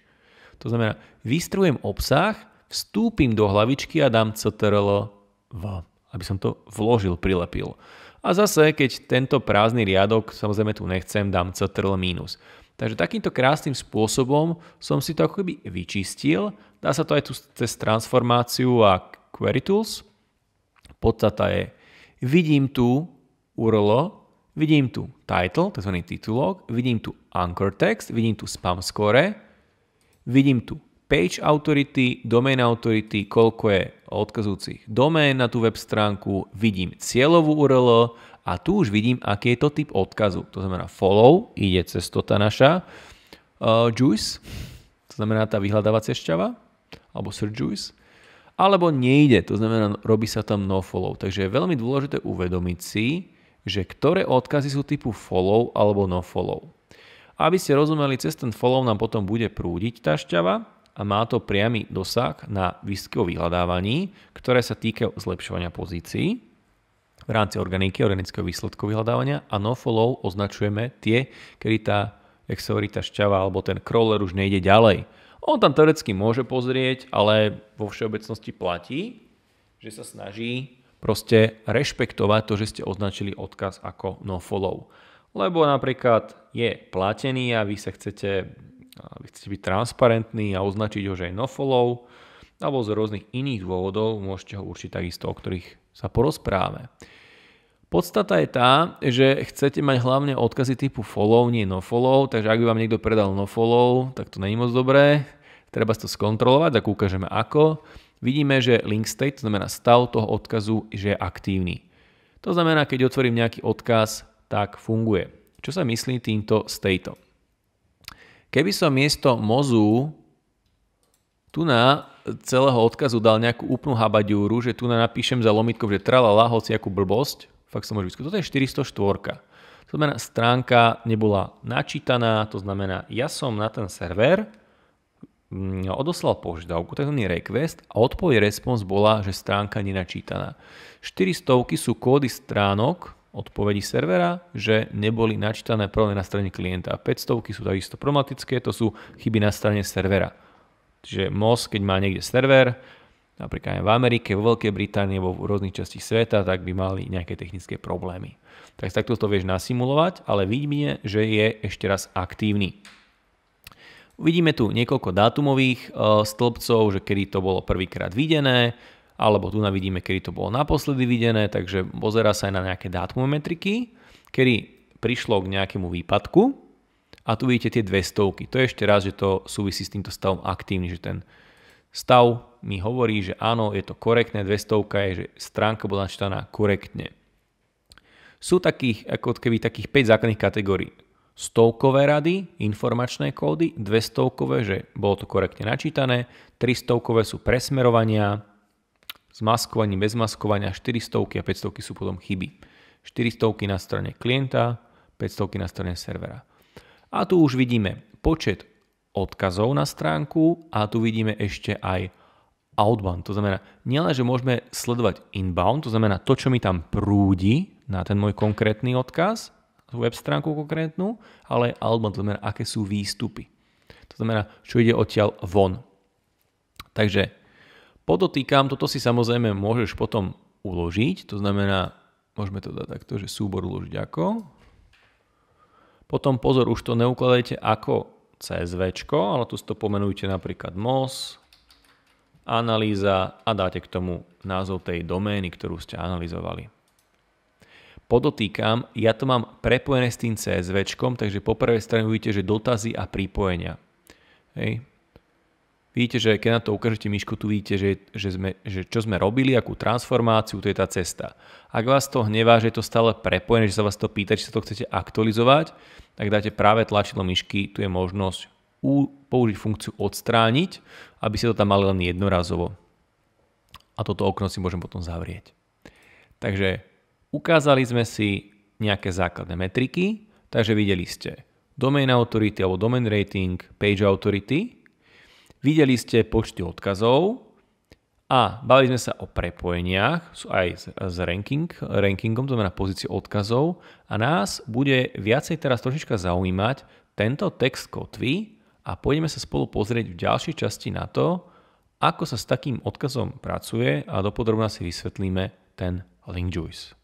To znamená, vystrujem obsah, vstúpim do hlavičky a dám CTRL V, aby som to vložil, prilepil. A zase, keď tento prázdny riadok, samozrejme tu nechcem, dám CTRL minus. Takže takýmto krásnym spôsobom som si to akoby keby vyčistil. Dá sa to aj tu cez transformáciu a Query Tools. Podstata je, vidím tu URL, vidím tu title, tzv. titulok, vidím tu anchor text, vidím tu spam score, vidím tu page authority, domain authority, koľko je odkazujúcich domén na tú web stránku, vidím cieľovú URL a tu už vidím, aký je to typ odkazu. To znamená follow, ide cez to tá naša uh, juice, to znamená tá vyhľadávacia šťava, alebo search juice, alebo nejde, to znamená robí sa tam no follow. Takže je veľmi dôležité uvedomiť si, že ktoré odkazy sú typu follow alebo no follow. Aby ste rozumeli, cez ten follow nám potom bude prúdiť tá šťava a má to priamy dosah na výsky o vyhľadávaní, ktoré sa týka zlepšovania pozícií v rámci organiky, organického výsledku vyhľadávania a no follow označujeme tie, kedy tá, jak sa hovorí, tá šťava alebo ten crawler už nejde ďalej. On tam teoreticky môže pozrieť, ale vo všeobecnosti platí, že sa snaží proste rešpektovať to, že ste označili odkaz ako nofollow. Lebo napríklad je platený a vy sa chcete, vy chcete byť transparentný a označiť ho, že je nofollow, alebo z rôznych iných dôvodov môžete ho určiť takisto, o ktorých sa porozprávame. Podstata je tá, že chcete mať hlavne odkazy typu follow, nie nofollow, takže ak by vám niekto predal nofollow, tak to není moc dobré, treba si to skontrolovať, tak ukážeme ako vidíme, že link state, to znamená stav toho odkazu, že je aktívny. To znamená, keď otvorím nejaký odkaz, tak funguje. Čo sa myslí týmto stateom? Keby som miesto mozu tu na celého odkazu dal nejakú úplnú habaďúru, že tu na napíšem za lomitkou, že tralala hociakú blbosť, fakt som môžu vyskúšať. Toto je 404. To znamená, stránka nebola načítaná, to znamená, ja som na ten server, Mm, odoslal požiadavku, tzv. request a odpoveď response bola, že stránka nenačítaná. 400 sú kódy stránok odpovedí servera, že neboli načítané problémy na strane klienta. 500 sú takisto problematické, to sú chyby na strane servera. Čiže MOS, keď má niekde server, napríklad aj v Amerike, vo Veľkej Británii, v rôznych časti sveta, tak by mali nejaké technické problémy. Tak takto to vieš nasimulovať, ale vidíme, že je ešte raz aktívny. Vidíme tu niekoľko dátumových e, stĺpcov, že kedy to bolo prvýkrát videné, alebo tu vidíme, kedy to bolo naposledy videné, takže pozera sa aj na nejaké dátumové metriky, kedy prišlo k nejakému výpadku a tu vidíte tie dve stovky. To je ešte raz, že to súvisí s týmto stavom aktívny, že ten stav mi hovorí, že áno, je to korektné, dve stovka je, že stránka bola načítaná korektne. Sú takých, ako keby takých 5 základných kategórií stovkové rady, informačné kódy, stovkové, že bolo to korektne načítané, stovkové sú presmerovania, zmaskovanie, bez maskovania, 400 a 500 sú potom chyby. 400 na strane klienta, 500 na strane servera. A tu už vidíme počet odkazov na stránku a tu vidíme ešte aj outbound. To znamená, nielen, že môžeme sledovať inbound, to znamená to, čo mi tam prúdi na ten môj konkrétny odkaz, web stránku konkrétnu, ale outbound, to znamená, aké sú výstupy. To znamená, čo ide odtiaľ von. Takže podotýkam, toto si samozrejme môžeš potom uložiť, to znamená, môžeme to dať takto, že súbor uložiť ako. Potom pozor, už to neukladajte ako CSV, ale tu si to pomenujte napríklad MOS, analýza a dáte k tomu názov tej domény, ktorú ste analyzovali. Podotýkam, ja to mám prepojené s tým CSV, takže po prvej strane uvidíte, že dotazy a pripojenia. Hej. Vidíte, že keď na to ukážete myšku, tu vidíte, že, že, sme, že čo sme robili, akú transformáciu, to je tá cesta. Ak vás to hnevá, že je to stále prepojené, že sa vás to pýta, či sa to chcete aktualizovať, tak dáte práve tlačidlo myšky, tu je možnosť použiť funkciu odstrániť, aby ste to tam mali len jednorazovo. A toto okno si môžem potom zavrieť. Takže Ukázali sme si nejaké základné metriky, takže videli ste domain authority alebo domain rating, page authority, videli ste počty odkazov a bavili sme sa o prepojeniach sú aj s, s ranking, rankingom, to znamená pozície odkazov a nás bude viacej teraz trošička zaujímať tento text kotvy a pôjdeme sa spolu pozrieť v ďalšej časti na to, ako sa s takým odkazom pracuje a dopodrobne si vysvetlíme ten link juice.